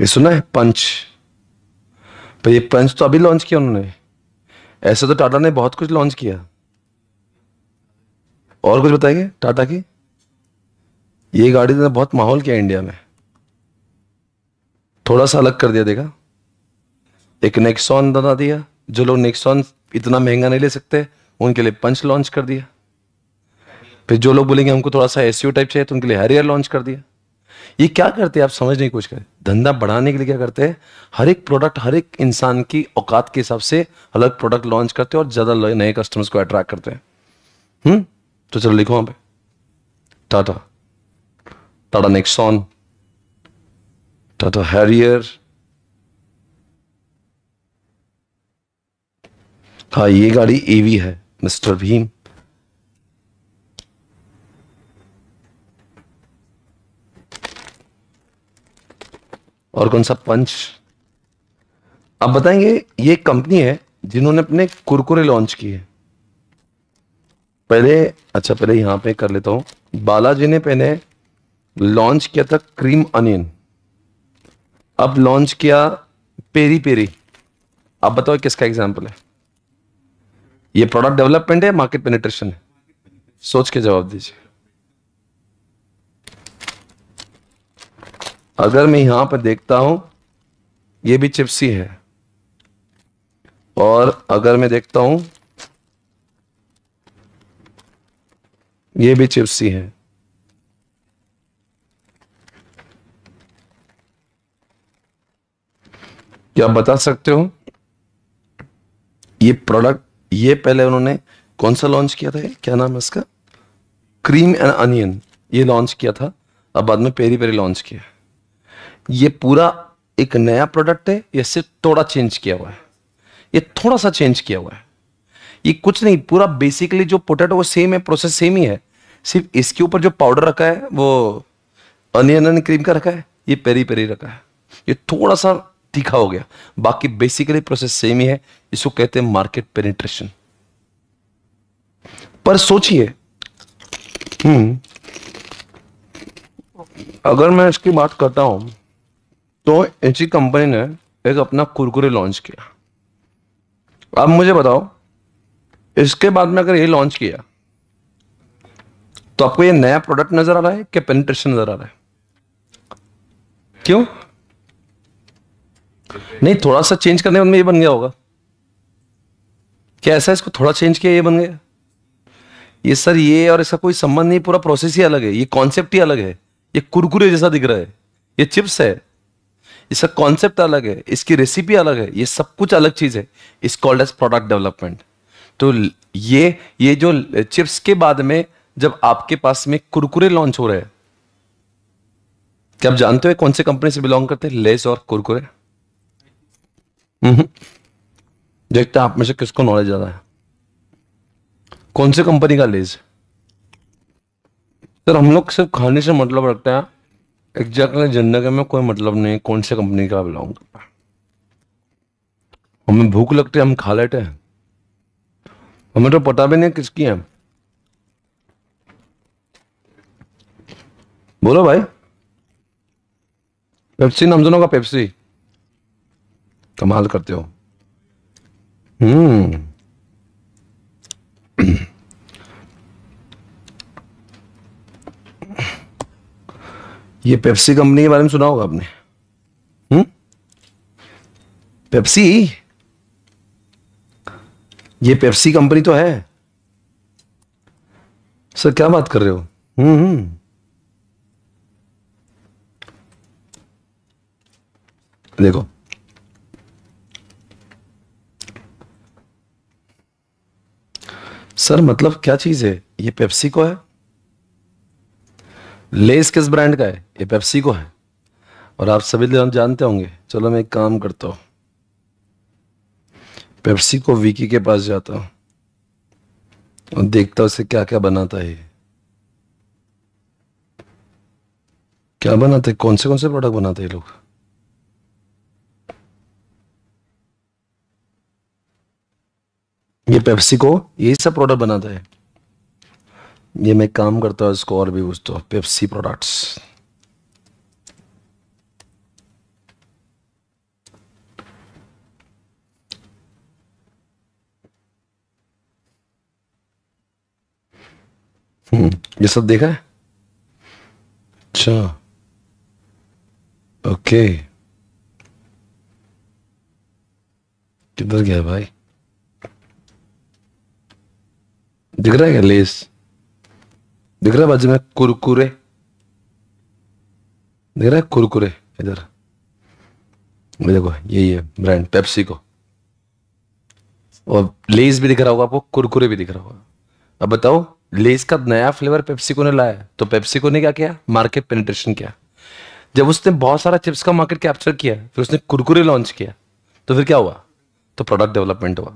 ये सुना है पंच पर ये पंच तो अभी लॉन्च किया उन्होंने ऐसे तो टाटा ने बहुत कुछ लॉन्च किया और कुछ बताएंगे टाटा की ये गाड़ी ने बहुत माहौल किया इंडिया में थोड़ा सा अलग कर दिया देखा एक नेक्सॉन बना दिया जो लोग नेक्सॉन इतना महंगा नहीं ले सकते उनके लिए पंच लॉन्च कर दिया फिर जो लोग बोलेंगे हमको थोड़ा सा एस टाइप चाहिए तो उनके लिए हैरियर लॉन्च कर दिया ये क्या करते हैं आप समझ नहीं कुछ करें धंधा बढ़ाने के लिए क्या करते हैं हर एक प्रोडक्ट हर एक इंसान की औकात के हिसाब से अलग प्रोडक्ट लॉन्च करते हैं और ज़्यादा नए कस्टमर्स को अट्रैक्ट करते हैं हम्म तो चलो लिखो वहां पे टाटा टाटा नेक्सॉन टाटा हैरियर हाँ ये गाड़ी एवी है मिस्टर भीम और कौन सा पंच आप बताएंगे ये कंपनी है जिन्होंने अपने कुरकुरे लॉन्च किए पहले अच्छा पहले यहां पे कर लेता हूं बालाजी ने पहले लॉन्च किया था क्रीम अनियन अब लॉन्च किया पेरी पेरी आप बताओ किसका एग्जाम्पल है ये प्रोडक्ट डेवलपमेंट है मार्केट पेनिट्रेशन है सोच के जवाब दीजिए अगर मैं यहां पर देखता हूं ये भी चिप्सी है और अगर मैं देखता हूं ये भी चिप्सी है क्या आप बता सकते हो ये प्रोडक्ट ये पहले उन्होंने कौन सा लॉन्च किया था क्या नाम है इसका क्रीम एंड अनियन ये लॉन्च किया था अब बाद में पेरी पेरी लॉन्च किया ये पूरा एक नया प्रोडक्ट है यह सिर्फ थोड़ा चेंज किया हुआ है ये थोड़ा सा चेंज किया हुआ है ये कुछ नहीं पूरा बेसिकली जो पोटैटो वो सेम है प्रोसेस सेम ही है सिर्फ इसके ऊपर जो पाउडर रखा है वो अनियन क्रीम का रखा है ये पेरी पेरी रखा है ये थोड़ा सा तीखा हो गया बाकी बेसिकली प्रोसेस सेम ही है इसको कहते हैं मार्केट पेनिट्रेशन पर सोचिए हम्म, अगर मैं इसकी बात करता हूं तो इसी कंपनी ने एक अपना कुरकुरे लॉन्च किया अब मुझे बताओ इसके बाद में अगर ये लॉन्च किया तो आपको ये नया प्रोडक्ट नजर आ रहा है क्या पेनिट्रेशन नजर आ रहा है क्यों नहीं थोड़ा सा चेंज करने में ये बन गया होगा क्या ऐसा इसको थोड़ा चेंज किया ये बन गया ये सर ये और इसका कोई संबंध नहीं पूरा प्रोसेस ही अलग है ये कॉन्सेप्ट ही अलग है ये कुरकुरे जैसा दिख रहा है ये चिप्स है इसका कॉन्सेप्ट अलग है इसकी रेसिपी अलग है ये सब कुछ अलग चीज़ है इस कॉल्ड एज प्रोडक्ट डेवलपमेंट तो ये ये जो चिप्स के बाद में जब आपके पास में कुरकुरे लॉन्च हो रहे हैं क्या आप जानते हो कौन से कंपनी से बिलोंग करते हैं लेस और कुरकुरे देखते हैं आप में से किसको नॉलेज ज्यादा है कौन से कंपनी का लेस सर हम लोग सिर्फ खाने से मतलब रखते हैं एग्जैक्टली एजेंडा का मैं कोई मतलब नहीं कौन से कंपनी का बिलोंग हमें भूख लगती है हम खा लेते हैं हमें तो पता भी नहीं किसकी है बोलो भाई पेप्सी नाम सुनोगा का पेप्सी कमाल करते हो हम्म ये पेप्सी कंपनी के बारे में सुना होगा आपने हम्म पेप्सी ये पेप्सी कंपनी तो है सर क्या बात कर रहे हो हम्म देखो सर मतलब क्या चीज है ये पेप्सी को है लेस किस ब्रांड का है ये पेप्सी को है और आप सभी लोग जानते होंगे चलो मैं एक काम करता हूँ पेप्सी को विकी के पास जाता हूँ और देखता हूँ उसे क्या क्या बनाता है क्या बनाते कौन से कौन से प्रोडक्ट बनाते हैं लोग ये पेप्सी को यही सब प्रोडक्ट बनाता है ये मैं काम करता हूँ इसको और भी पूछता हूँ पेप्सी प्रोडक्ट्स ये सब देखा है अच्छा ओके किधर गया भाई दिख रहा है क्या लेस दिख रहा बाजू में कुरकुरे दिख रहा है कुरकुरे इधर देखो यही है ब्रांड पेप्सी को और लेस भी दिख रहा होगा आपको कुरकुरे भी दिख रहा होगा अब बताओ लेस का नया फ्लेवर पेप्सिको ने लाया तो पेप्सिको ने क्या किया मार्केट पेनिट्रेशन किया जब उसने बहुत सारा चिप्स का मार्केट कैप्चर किया फिर उसने कुरकुरे लॉन्च किया तो फिर क्या हुआ तो प्रोडक्ट डेवलपमेंट हुआ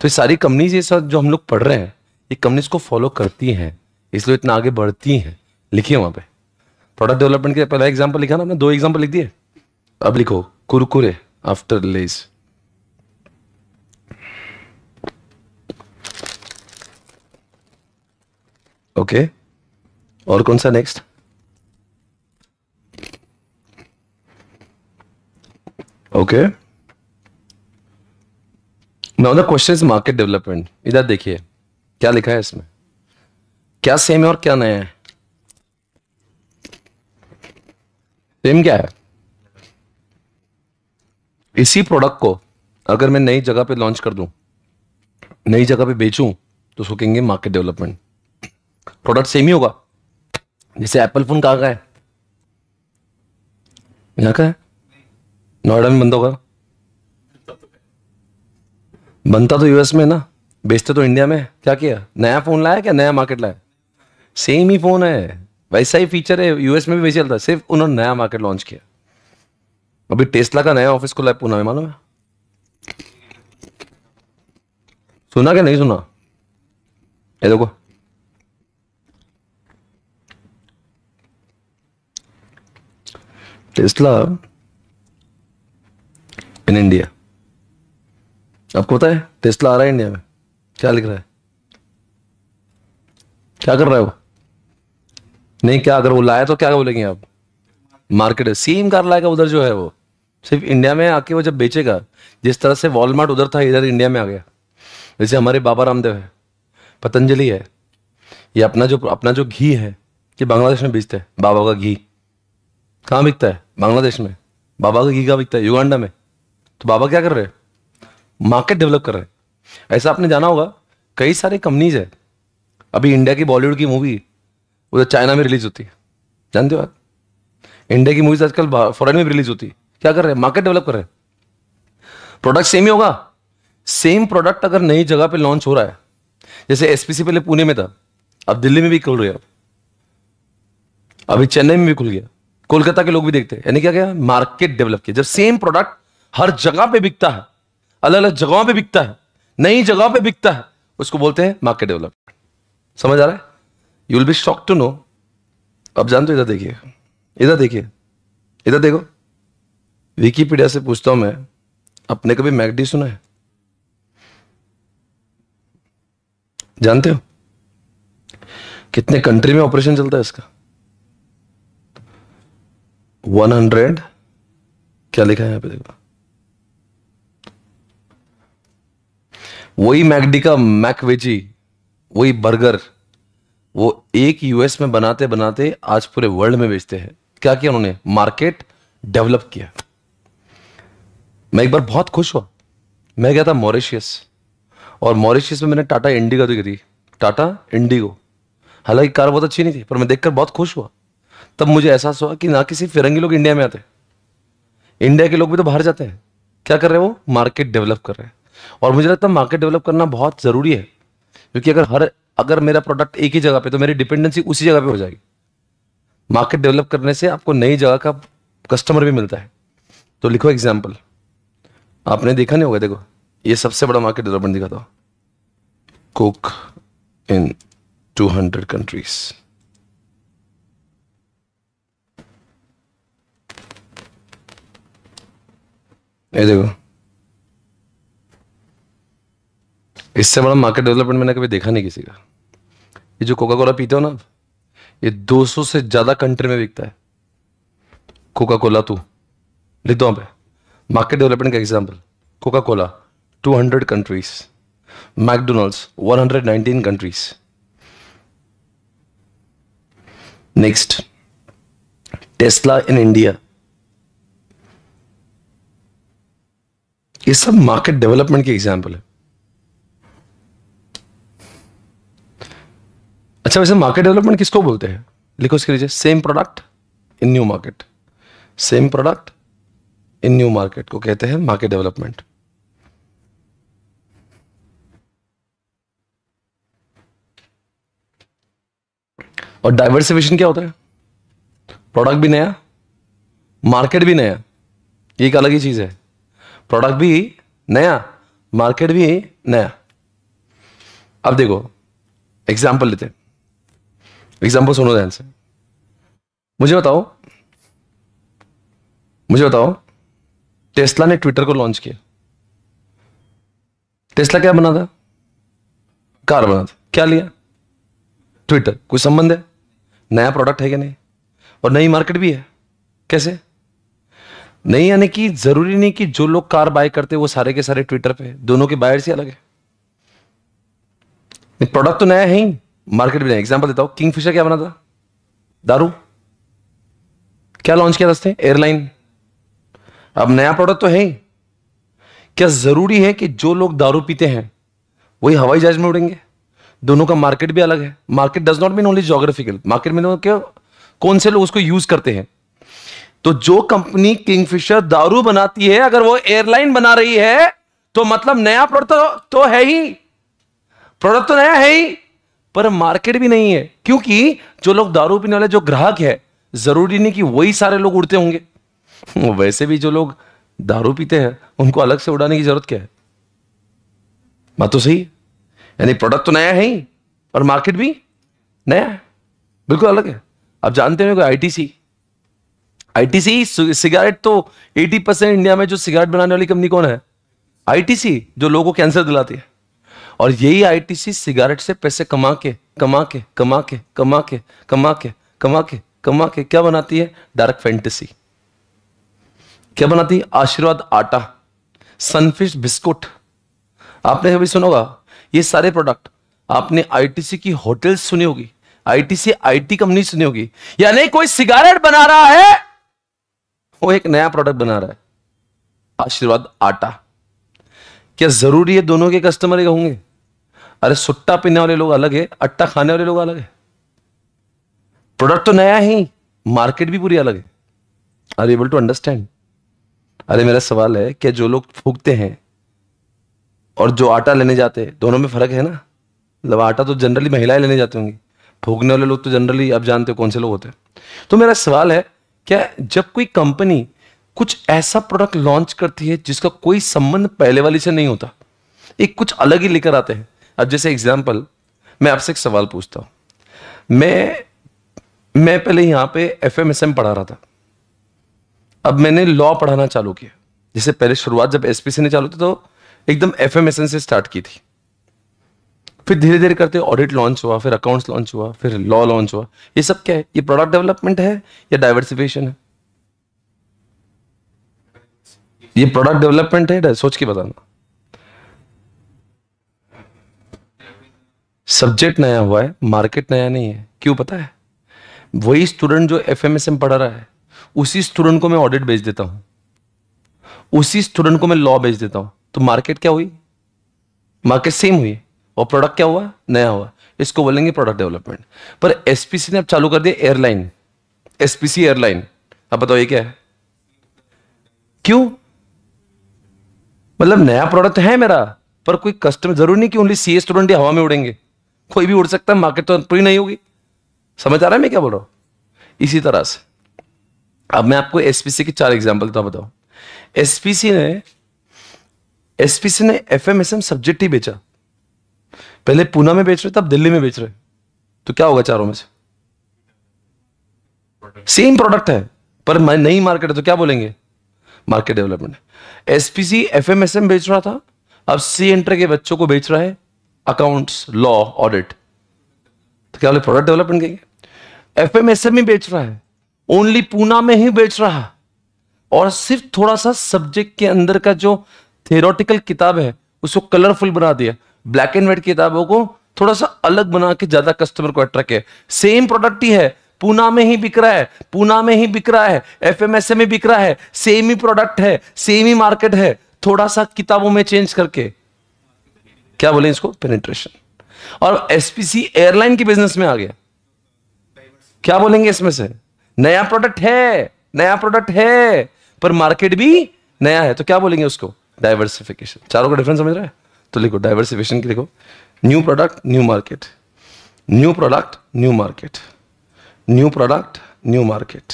तो ये सारी कंपनीज ये सब जो हम लोग पढ़ रहे हैं ये कंपनीज को फॉलो करती हैं इसलिए इतना आगे बढ़ती हैं लिखिए वहां पे प्रोडक्ट डेवलपमेंट के पहला एग्जाम्पल लिखा ना आपने दो एग्जाम्पल लिख दिए अब लिखो Kurkure after Lay's okay okay. और कौन सा next okay now the question is market development इधर देखिए क्या लिखा है इसमें क्या सेम है और क्या नया है सेम क्या है इसी प्रोडक्ट को अगर मैं नई जगह पे लॉन्च कर दूं नई जगह पे बेचूं तो उसको कहेंगे मार्केट डेवलपमेंट प्रोडक्ट सेम ही होगा जैसे एप्पल फोन कहां का है यहां का है नोएडा में बंद होगा बनता तो यूएस में ना बेचते तो इंडिया में क्या किया नया फोन लाया क्या नया मार्केट लाया सेम ही फोन है वैसा ही फीचर है यूएस में भी वैसे चलता है सिर्फ उन्होंने नया मार्केट लॉन्च किया अभी टेस्ला का नया ऑफिस खुला है पूना में मालूम है सुना क्या नहीं सुना ये देखो टेस्ला इन इंडिया आपको पता है टेस्ला आ रहा है इंडिया में क्या लिख रहा है क्या कर रहा है वो नहीं क्या अगर वो लाया तो क्या बोलेंगे आप मार्केट सेम कार लाएगा उधर जो है वो सिर्फ इंडिया में आके वो जब बेचेगा जिस तरह से वॉलमार्ट उधर था इधर इंडिया में आ गया जैसे हमारे बाबा रामदेव है पतंजलि है ये अपना जो अपना जो घी है ये बांग्लादेश में बेचते हैं बाबा का घी कहाँ बिकता है बांग्लादेश में बाबा का घी कहाँ बिकता है युगांडा में तो बाबा क्या कर रहे हैं मार्केट डेवलप कर रहे हैं ऐसा आपने जाना होगा कई सारे कंपनीज है अभी इंडिया की बॉलीवुड की मूवी वो तो चाइना में रिलीज होती है जानते हो आप इंडिया की मूवीज आजकल फॉरन में भी रिलीज होती है क्या कर रहे हैं मार्केट डेवलप कर रहे हैं प्रोडक्ट सेम ही होगा सेम प्रोडक्ट अगर नई जगह पे लॉन्च हो रहा है जैसे एसपीसी पहले पुणे में था अब दिल्ली में भी खुल गया अभी चेन्नई में भी खुल गया कोलकाता के लोग भी देखते हैं यानी क्या क्या मार्केट डेवलप किया जब सेम प्रोडक्ट हर जगह पे बिकता है अलग अलग जगहों पे बिकता है नई जगह पे बिकता है उसको बोलते हैं मार्केट डेवलप समझ आ रहा है you will be shock to know अब जानते हो इधर देखिए इधर देखिए इधर देखो विकीपीडिया से पूछता हूं मैं अपने कभी मैगडी सुना है जानते हो कितने कंट्री में ऑपरेशन चलता है इसका 100 क्या लिखा है यहां पे देखो वही मैगडी का मैकवेजी वही बर्गर वो एक यूएस में बनाते बनाते आज पूरे वर्ल्ड में बेचते हैं क्या किया उन्होंने मार्केट डेवलप किया मैं एक बार बहुत खुश हुआ मैं गया था मॉरिशियस और मॉरिशियस में मैंने टाटा इंडिगो देखी थी टाटा इंडिगो हालांकि कार बहुत अच्छी नहीं थी पर मैं देखकर बहुत खुश हुआ तब मुझे एहसास हुआ कि ना किसी फिरंगी लोग इंडिया में आते इंडिया के लोग भी तो बाहर जाते हैं क्या कर रहे हैं वो मार्केट डेवलप कर रहे हैं और मुझे लगता है मार्केट डेवलप करना बहुत ज़रूरी है क्योंकि अगर हर अगर मेरा प्रोडक्ट एक ही जगह पे तो मेरी डिपेंडेंसी उसी जगह पे हो जाएगी मार्केट डेवलप करने से आपको नई जगह का कस्टमर भी मिलता है तो लिखो एग्जाम्पल आपने देखा नहीं होगा देखो ये सबसे बड़ा मार्केट डेवलपमेंट दिखा था कुक इन 200 कंट्रीज ये देखो इससे बड़ा मार्केट डेवलपमेंट मैंने कभी देखा नहीं किसी का ये जो कोका कोला पीते हो ना ये 200 से ज्यादा कंट्री में बिकता है कोका कोला तू लिख दो पे मार्केट डेवलपमेंट का example Coca Cola 200 countries McDonald's 119 countries next Tesla in India ये सब मार्केट डेवलपमेंट के एग्जाम्पल है अच्छा वैसे मार्केट डेवलपमेंट किसको बोलते हैं लिखो इसके लीजिए same product in new market same product in new market को कहते हैं मार्केट डेवलपमेंट और डाइवर्सिफिकेशन क्या होता है प्रोडक्ट भी नया मार्केट भी नया ये एक अलग ही चीज़ है प्रोडक्ट भी नया मार्केट भी नया अब देखो एग्जाम्पल लेते हैं एग्जाम्पल सुनो ध्यान से मुझे बताओ मुझे बताओ टेस्ला ने ट्विटर को लॉन्च किया टेस्ला क्या बना था कार बना था क्या लिया ट्विटर कोई संबंध है नया प्रोडक्ट है क्या नहीं और नई मार्केट भी है कैसे नहीं यानी कि जरूरी नहीं कि जो लोग कार बाय करते वो सारे के सारे ट्विटर पे दोनों के बायर्स ही अलग है प्रोडक्ट तो नया है ही मार्केट में एग्जाम्पल देता हूं किंगफिशर क्या बना था दारू क्या लॉन्च किया था एयरलाइन अब नया प्रोडक्ट तो है ही क्या जरूरी है कि जो लोग दारू पीते हैं वही हवाई जहाज में उड़ेंगे दोनों का मार्केट भी अलग है market does not mean only geographical market mean के कौन से लोग उसको यूज करते हैं तो जो कंपनी किंगफिशर दारू बनाती है अगर वो एयरलाइन बना रही है तो मतलब नया प्रोडक्ट तो, तो है ही प्रोडक्ट तो नया है ही पर मार्केट भी नहीं है क्योंकि जो लोग दारू पीने वाले जो ग्राहक है जरूरी नहीं कि वही सारे लोग उड़ते होंगे वैसे भी जो लोग दारू पीते हैं उनको अलग से उड़ाने की जरूरत क्या है बात तो सही है यानी प्रोडक्ट तो नया है ही और मार्केट भी नया है बिल्कुल अलग है आप जानते हो आईटीसी आईटीसी सिगरेट तो 80 परसेंट इंडिया में जो सिगरेट बनाने वाली कंपनी कौन है आईटीसी जो लोगों को कैंसर दिलाती है और यही आईटीसी सिगरेट से पैसे कमा के कमा के कमा के कमा के कमा के कमा के कमा के क्या बनाती है डार्क फैंटेसी क्या बनाती है आशीर्वाद आटा सनफिश बिस्कुट आपने कभी सुना होगा ये सारे प्रोडक्ट आपने आईटीसी की होटल सुनी होगी आईटीसी आईटी कंपनी सुनी होगी यानी कोई सिगारेट बना रहा है वो एक नया प्रोडक्ट बना रहा है आशीर्वाद आटा क्या जरूरी है दोनों के कस्टमर होंगे अरे सुट्टा पीने वाले लोग अलग है अट्टा खाने वाले लोग अलग है प्रोडक्ट तो नया ही मार्केट भी पूरी अलग है आर एबल टू अंडरस्टैंड अरे मेरा सवाल है क्या जो लोग फूकते हैं और जो आटा लेने जाते हैं दोनों में फर्क है ना मतलब आटा तो जनरली महिलाएं लेने जाती होंगी फूकने वाले लोग तो जनरली आप जानते हो कौन से लोग होते हैं तो मेरा सवाल है क्या जब कोई कंपनी कुछ ऐसा प्रोडक्ट लॉन्च करती है जिसका कोई संबंध पहले वाली से नहीं होता एक कुछ अलग ही लेकर आते हैं अब जैसे एग्जाम्पल मैं आपसे एक सवाल पूछता हूं मैं मैं पहले यहां पे एफ एम एस एम पढ़ा रहा था अब मैंने लॉ पढ़ाना चालू किया जैसे पहले शुरुआत जब एस पी चालू थी तो एकदम एफ एम एस एम से स्टार्ट की थी फिर धीरे धीरे करते ऑडिट लॉन्च हुआ फिर अकाउंट्स लॉन्च हुआ फिर लॉ लॉन्च हुआ ये सब क्या है ये प्रोडक्ट डेवलपमेंट है या डाइवर्सिफिकेशन है ये प्रोडक्ट डेवलपमेंट है सोच के बताना सब्जेक्ट नया हुआ है मार्केट नया नहीं है क्यों पता है वही स्टूडेंट जो एफ एम पढ़ा रहा है उसी स्टूडेंट को मैं ऑडिट बेच देता हूं उसी स्टूडेंट को मैं लॉ बेच देता हूं तो मार्केट क्या हुई मार्केट सेम हुई और प्रोडक्ट क्या हुआ नया हुआ इसको बोलेंगे प्रोडक्ट डेवलपमेंट पर एसपीसी ने अब चालू कर दिया एयरलाइन एसपीसी एयरलाइन अब बताओ ये क्या है क्यों मतलब नया प्रोडक्ट है मेरा पर कोई कस्टमर जरूरी नहीं कि ओनली सीए स्टूडेंट ही हवा में उड़ेंगे कोई भी उड़ सकता है मार्केट तो पूरी नहीं होगी समझ आ रहा है मैं क्या बोल रहा हूं इसी तरह से अब मैं आपको एसपीसी के चार एग्जाम्पल तो बताऊ एसपीसी ने एसपीसी ने एफ एम सब्जेक्ट ही बेचा पहले पूना में बेच रहे तब दिल्ली में बेच रहे तो क्या होगा चारों में से सेम प्रोडक्ट है पर नई मार्केट है तो क्या बोलेंगे मार्केट डेवलपमेंट एसपीसी एम बेच रहा था अब सी एंटर के बच्चों को बेच रहा है अकाउंट्स लॉ ऑडिट तो क्या बोले प्रोडक्ट डेवलपमेंट कहेंगे एफ एम एस एम ही बेच रहा है ओनली पूना में ही बेच रहा और सिर्फ थोड़ा सा सब्जेक्ट के अंदर का जो थेरोटिकल किताब है उसको कलरफुल बना दिया ब्लैक एंड व्हाइट किताबों को थोड़ा सा अलग बना के ज्यादा कस्टमर को अट्रैक्ट है सेम प्रोडक्ट ही है पूना में ही बिक रहा है पूना में ही बिक रहा है एफ एम एस में बिक रहा है सेम ही प्रोडक्ट है सेम ही मार्केट है थोड़ा सा किताबों में चेंज करके क्या बोले इसको पेनिट्रेशन और एसपीसी एयरलाइन के बिजनेस में आ गया क्या बोलेंगे इसमें से नया प्रोडक्ट है नया प्रोडक्ट है पर मार्केट भी नया है तो क्या बोलेंगे उसको डाइवर्सिफिकेशन चारों का डिफरेंस समझ रहा है तो लिखो डाइवर्सिफिकेशन लिखो new product new market new product new market new product new market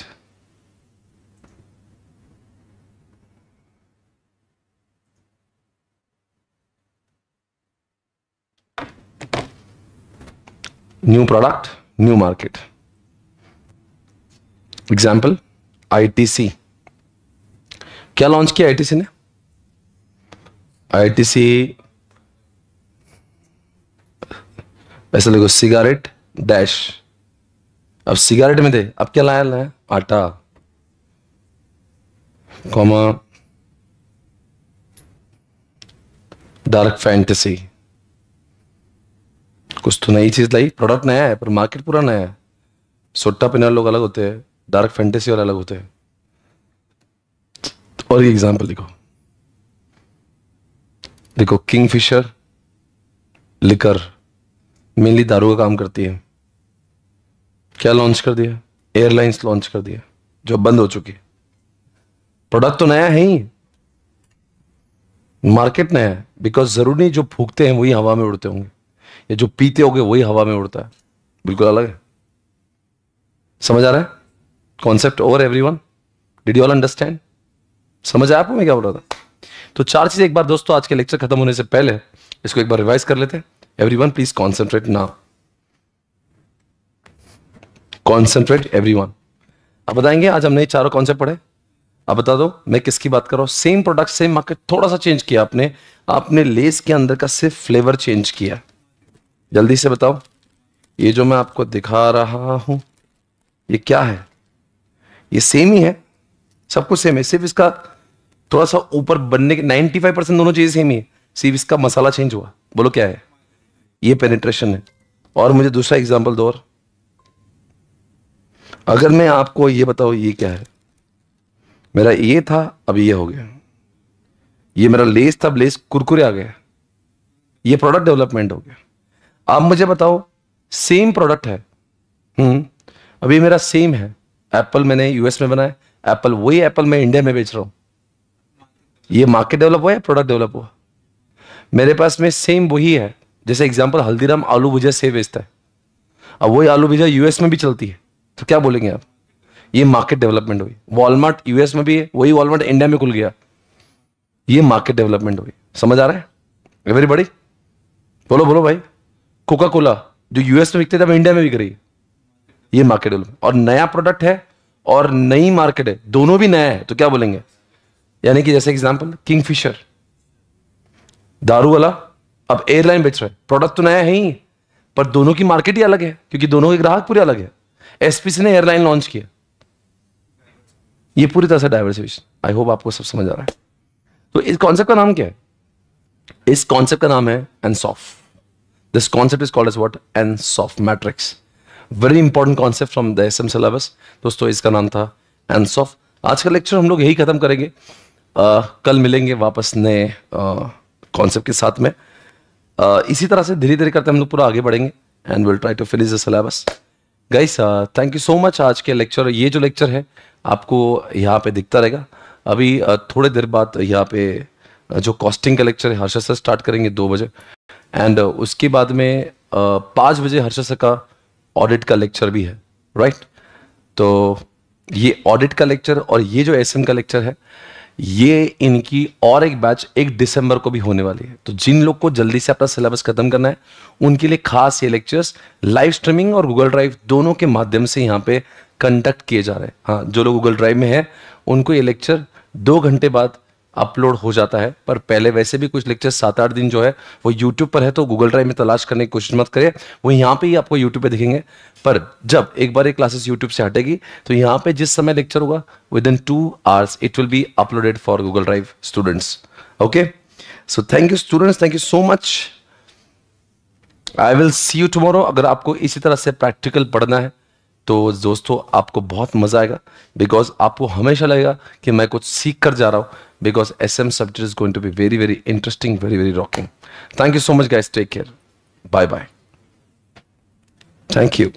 new product new market example ITC क्या लॉन्च किया आईटीसी ने आईटीसी ऐसा लिखो सिगारेट डैश अब सिगारेट में थे अब क्या लाया लाया आटा कॉमा डार्क फैंटेसी कुछ तो नई चीज़ लाई प्रोडक्ट नया है पर मार्केट पूरा नया है सुट्टा वाले लोग अलग होते हैं डार्क फैंटेसी वाले अलग होते हैं और ये एग्जाम्पल देखो देखो किंग फिशर लिकर मेनली दारू का काम करती है क्या लॉन्च कर दिया एयरलाइंस लॉन्च कर दिया जो बंद हो चुकी है प्रोडक्ट तो नया है ही मार्केट नया है बिकॉज जरूरी जो फूकते हैं वही हवा में उड़ते होंगे या जो पीते होगे वही हवा में उड़ता है बिल्कुल अलग है समझ आ रहा है concept over everyone did you all understand समझ आया आपको मैं क्या बोल रहा था तो चार चीजें एक बार दोस्तों आज के लेक्चर खत्म होने से पहले इसको एक बार रिवाइज कर लेते हैं एवरी वन प्लीज कॉन्सेंट्रेट ना कॉन्सेंट्रेट एवरी वन आप बताएंगे आज हमने चारों कॉन्सेप्ट पढ़े अब बता दो मैं किसकी बात कर रहा हूं सेम प्रोडक्ट सेम मार्केट थोड़ा सा चेंज किया आपने आपने लेस के अंदर का सिर्फ फ्लेवर चेंज किया जल्दी से बताओ ये जो मैं आपको दिखा रहा हूं ये क्या है ये सेम ही है सब कुछ सेम है सिर्फ इसका थोड़ा सा ऊपर बनने के 95 परसेंट दोनों चीजें सेम ही है सिर्फ इसका मसाला चेंज हुआ बोलो क्या है ये पेनिट्रेशन है और मुझे दूसरा एग्जाम्पल दो और अगर मैं आपको ये बताओ ये क्या है मेरा ये था अब ये हो गया ये मेरा लेस था लेस कुरकुरे आ गया ये प्रोडक्ट डेवलपमेंट हो गया आप मुझे बताओ सेम प्रोडक्ट है हम्म अभी मेरा सेम है एप्पल मैंने यूएस में बनाया एप्पल वही एप्पल मैं इंडिया में बेच रहा हूं ये मार्केट डेवलप हुआ या प्रोडक्ट डेवलप हुआ मेरे पास में सेम वही है जैसे एग्जाम्पल हल्दीराम आलू भुजा से बेचता है अब वही आलू भुजा यूएस में भी चलती है तो क्या बोलेंगे आप ये मार्केट डेवलपमेंट हुई वॉलमार्ट यूएस में भी है वही वॉलमार्ट इंडिया में खुल गया ये मार्केट डेवलपमेंट हुई समझ आ रहा है एवरीबडी बोलो बोलो भाई कोका कोला जो यूएस में बिकते थे अब इंडिया में बिक रही है ये मार्केट डेवलपमेंट और नया प्रोडक्ट है और नई मार्केट है दोनों भी नया है तो क्या बोलेंगे यानी कि जैसे एग्जाम्पल किंग फिशर दारू वाला अब एयरलाइन बेच रहा है प्रोडक्ट तो नया है ही पर दोनों की मार्केट ही अलग है क्योंकि दोनों के ग्राहक पूरे अलग है एसपीसी ने एयरलाइन लॉन्च किया ये पूरी तरह से डाइवर्सिफिकेशन आई होप आपको सब समझ आ रहा है तो इस कॉन्सेप्ट का नाम क्या है इस कॉन्सेप्ट का नाम है Ansoff This concept is called as what? NSOF matrix. Very important concept from the S M syllabus दोस्तों इसका नाम था एनसॉफ आज का लेक्चर हम लोग यही खत्म करेंगे आ, कल मिलेंगे वापस नए कॉन्सेप्ट के साथ में आ, इसी तरह से धीरे धीरे करते हम लोग पूरा आगे बढ़ेंगे and will try to finish the syllabus guys thank you so much आज के लेक्चर ये जो लेक्चर है आपको यहाँ पे दिखता रहेगा अभी uh, थोड़े देर बाद यहाँ पे uh, जो कॉस्टिंग का लेक्चर है हर्ष से स्टार्ट करेंगे दो बजे एंड uh, उसके बाद में uh, पाँच बजे हर्ष सर का ऑडिट का लेक्चर भी है राइट तो ये ऑडिट का लेक्चर और ये जो एस का लेक्चर है ये इनकी और एक बैच एक दिसंबर को भी होने वाली है तो जिन लोग को जल्दी से अपना सिलेबस खत्म करना है उनके लिए खास ये लेक्चर्स लाइव स्ट्रीमिंग और गूगल ड्राइव दोनों के माध्यम से यहाँ पे कंडक्ट किए जा रहे हैं हाँ जो लोग गूगल ड्राइव में हैं उनको ये लेक्चर दो घंटे बाद अपलोड हो जाता है पर पहले वैसे भी कुछ लेक्चर सात आठ दिन जो है वो यूट्यूब पर है तो गूगल ड्राइव में तलाश करने की कोशिश मत करें वो यहाँ पे ही आपको यूट्यूब पे दिखेंगे पर जब एक बार एक क्लासेस यूट्यूब से हटेगी तो यहाँ पे जिस समय लेक्चर होगा within two hours it will be uploaded for Google Drive students okay so thank you students thank you so much I will see you tomorrow अगर आपको इसी तरह से प्रैक्टिकल पढ़ना है तो दोस्तों आपको बहुत मज़ा आएगा बिकॉज आपको हमेशा लगेगा कि मैं कुछ सीख कर जा रहा हूँ because SM subject is going to be very, very interesting, very, very rocking. Thank you so much, guys. Take care. Bye bye. Thank you.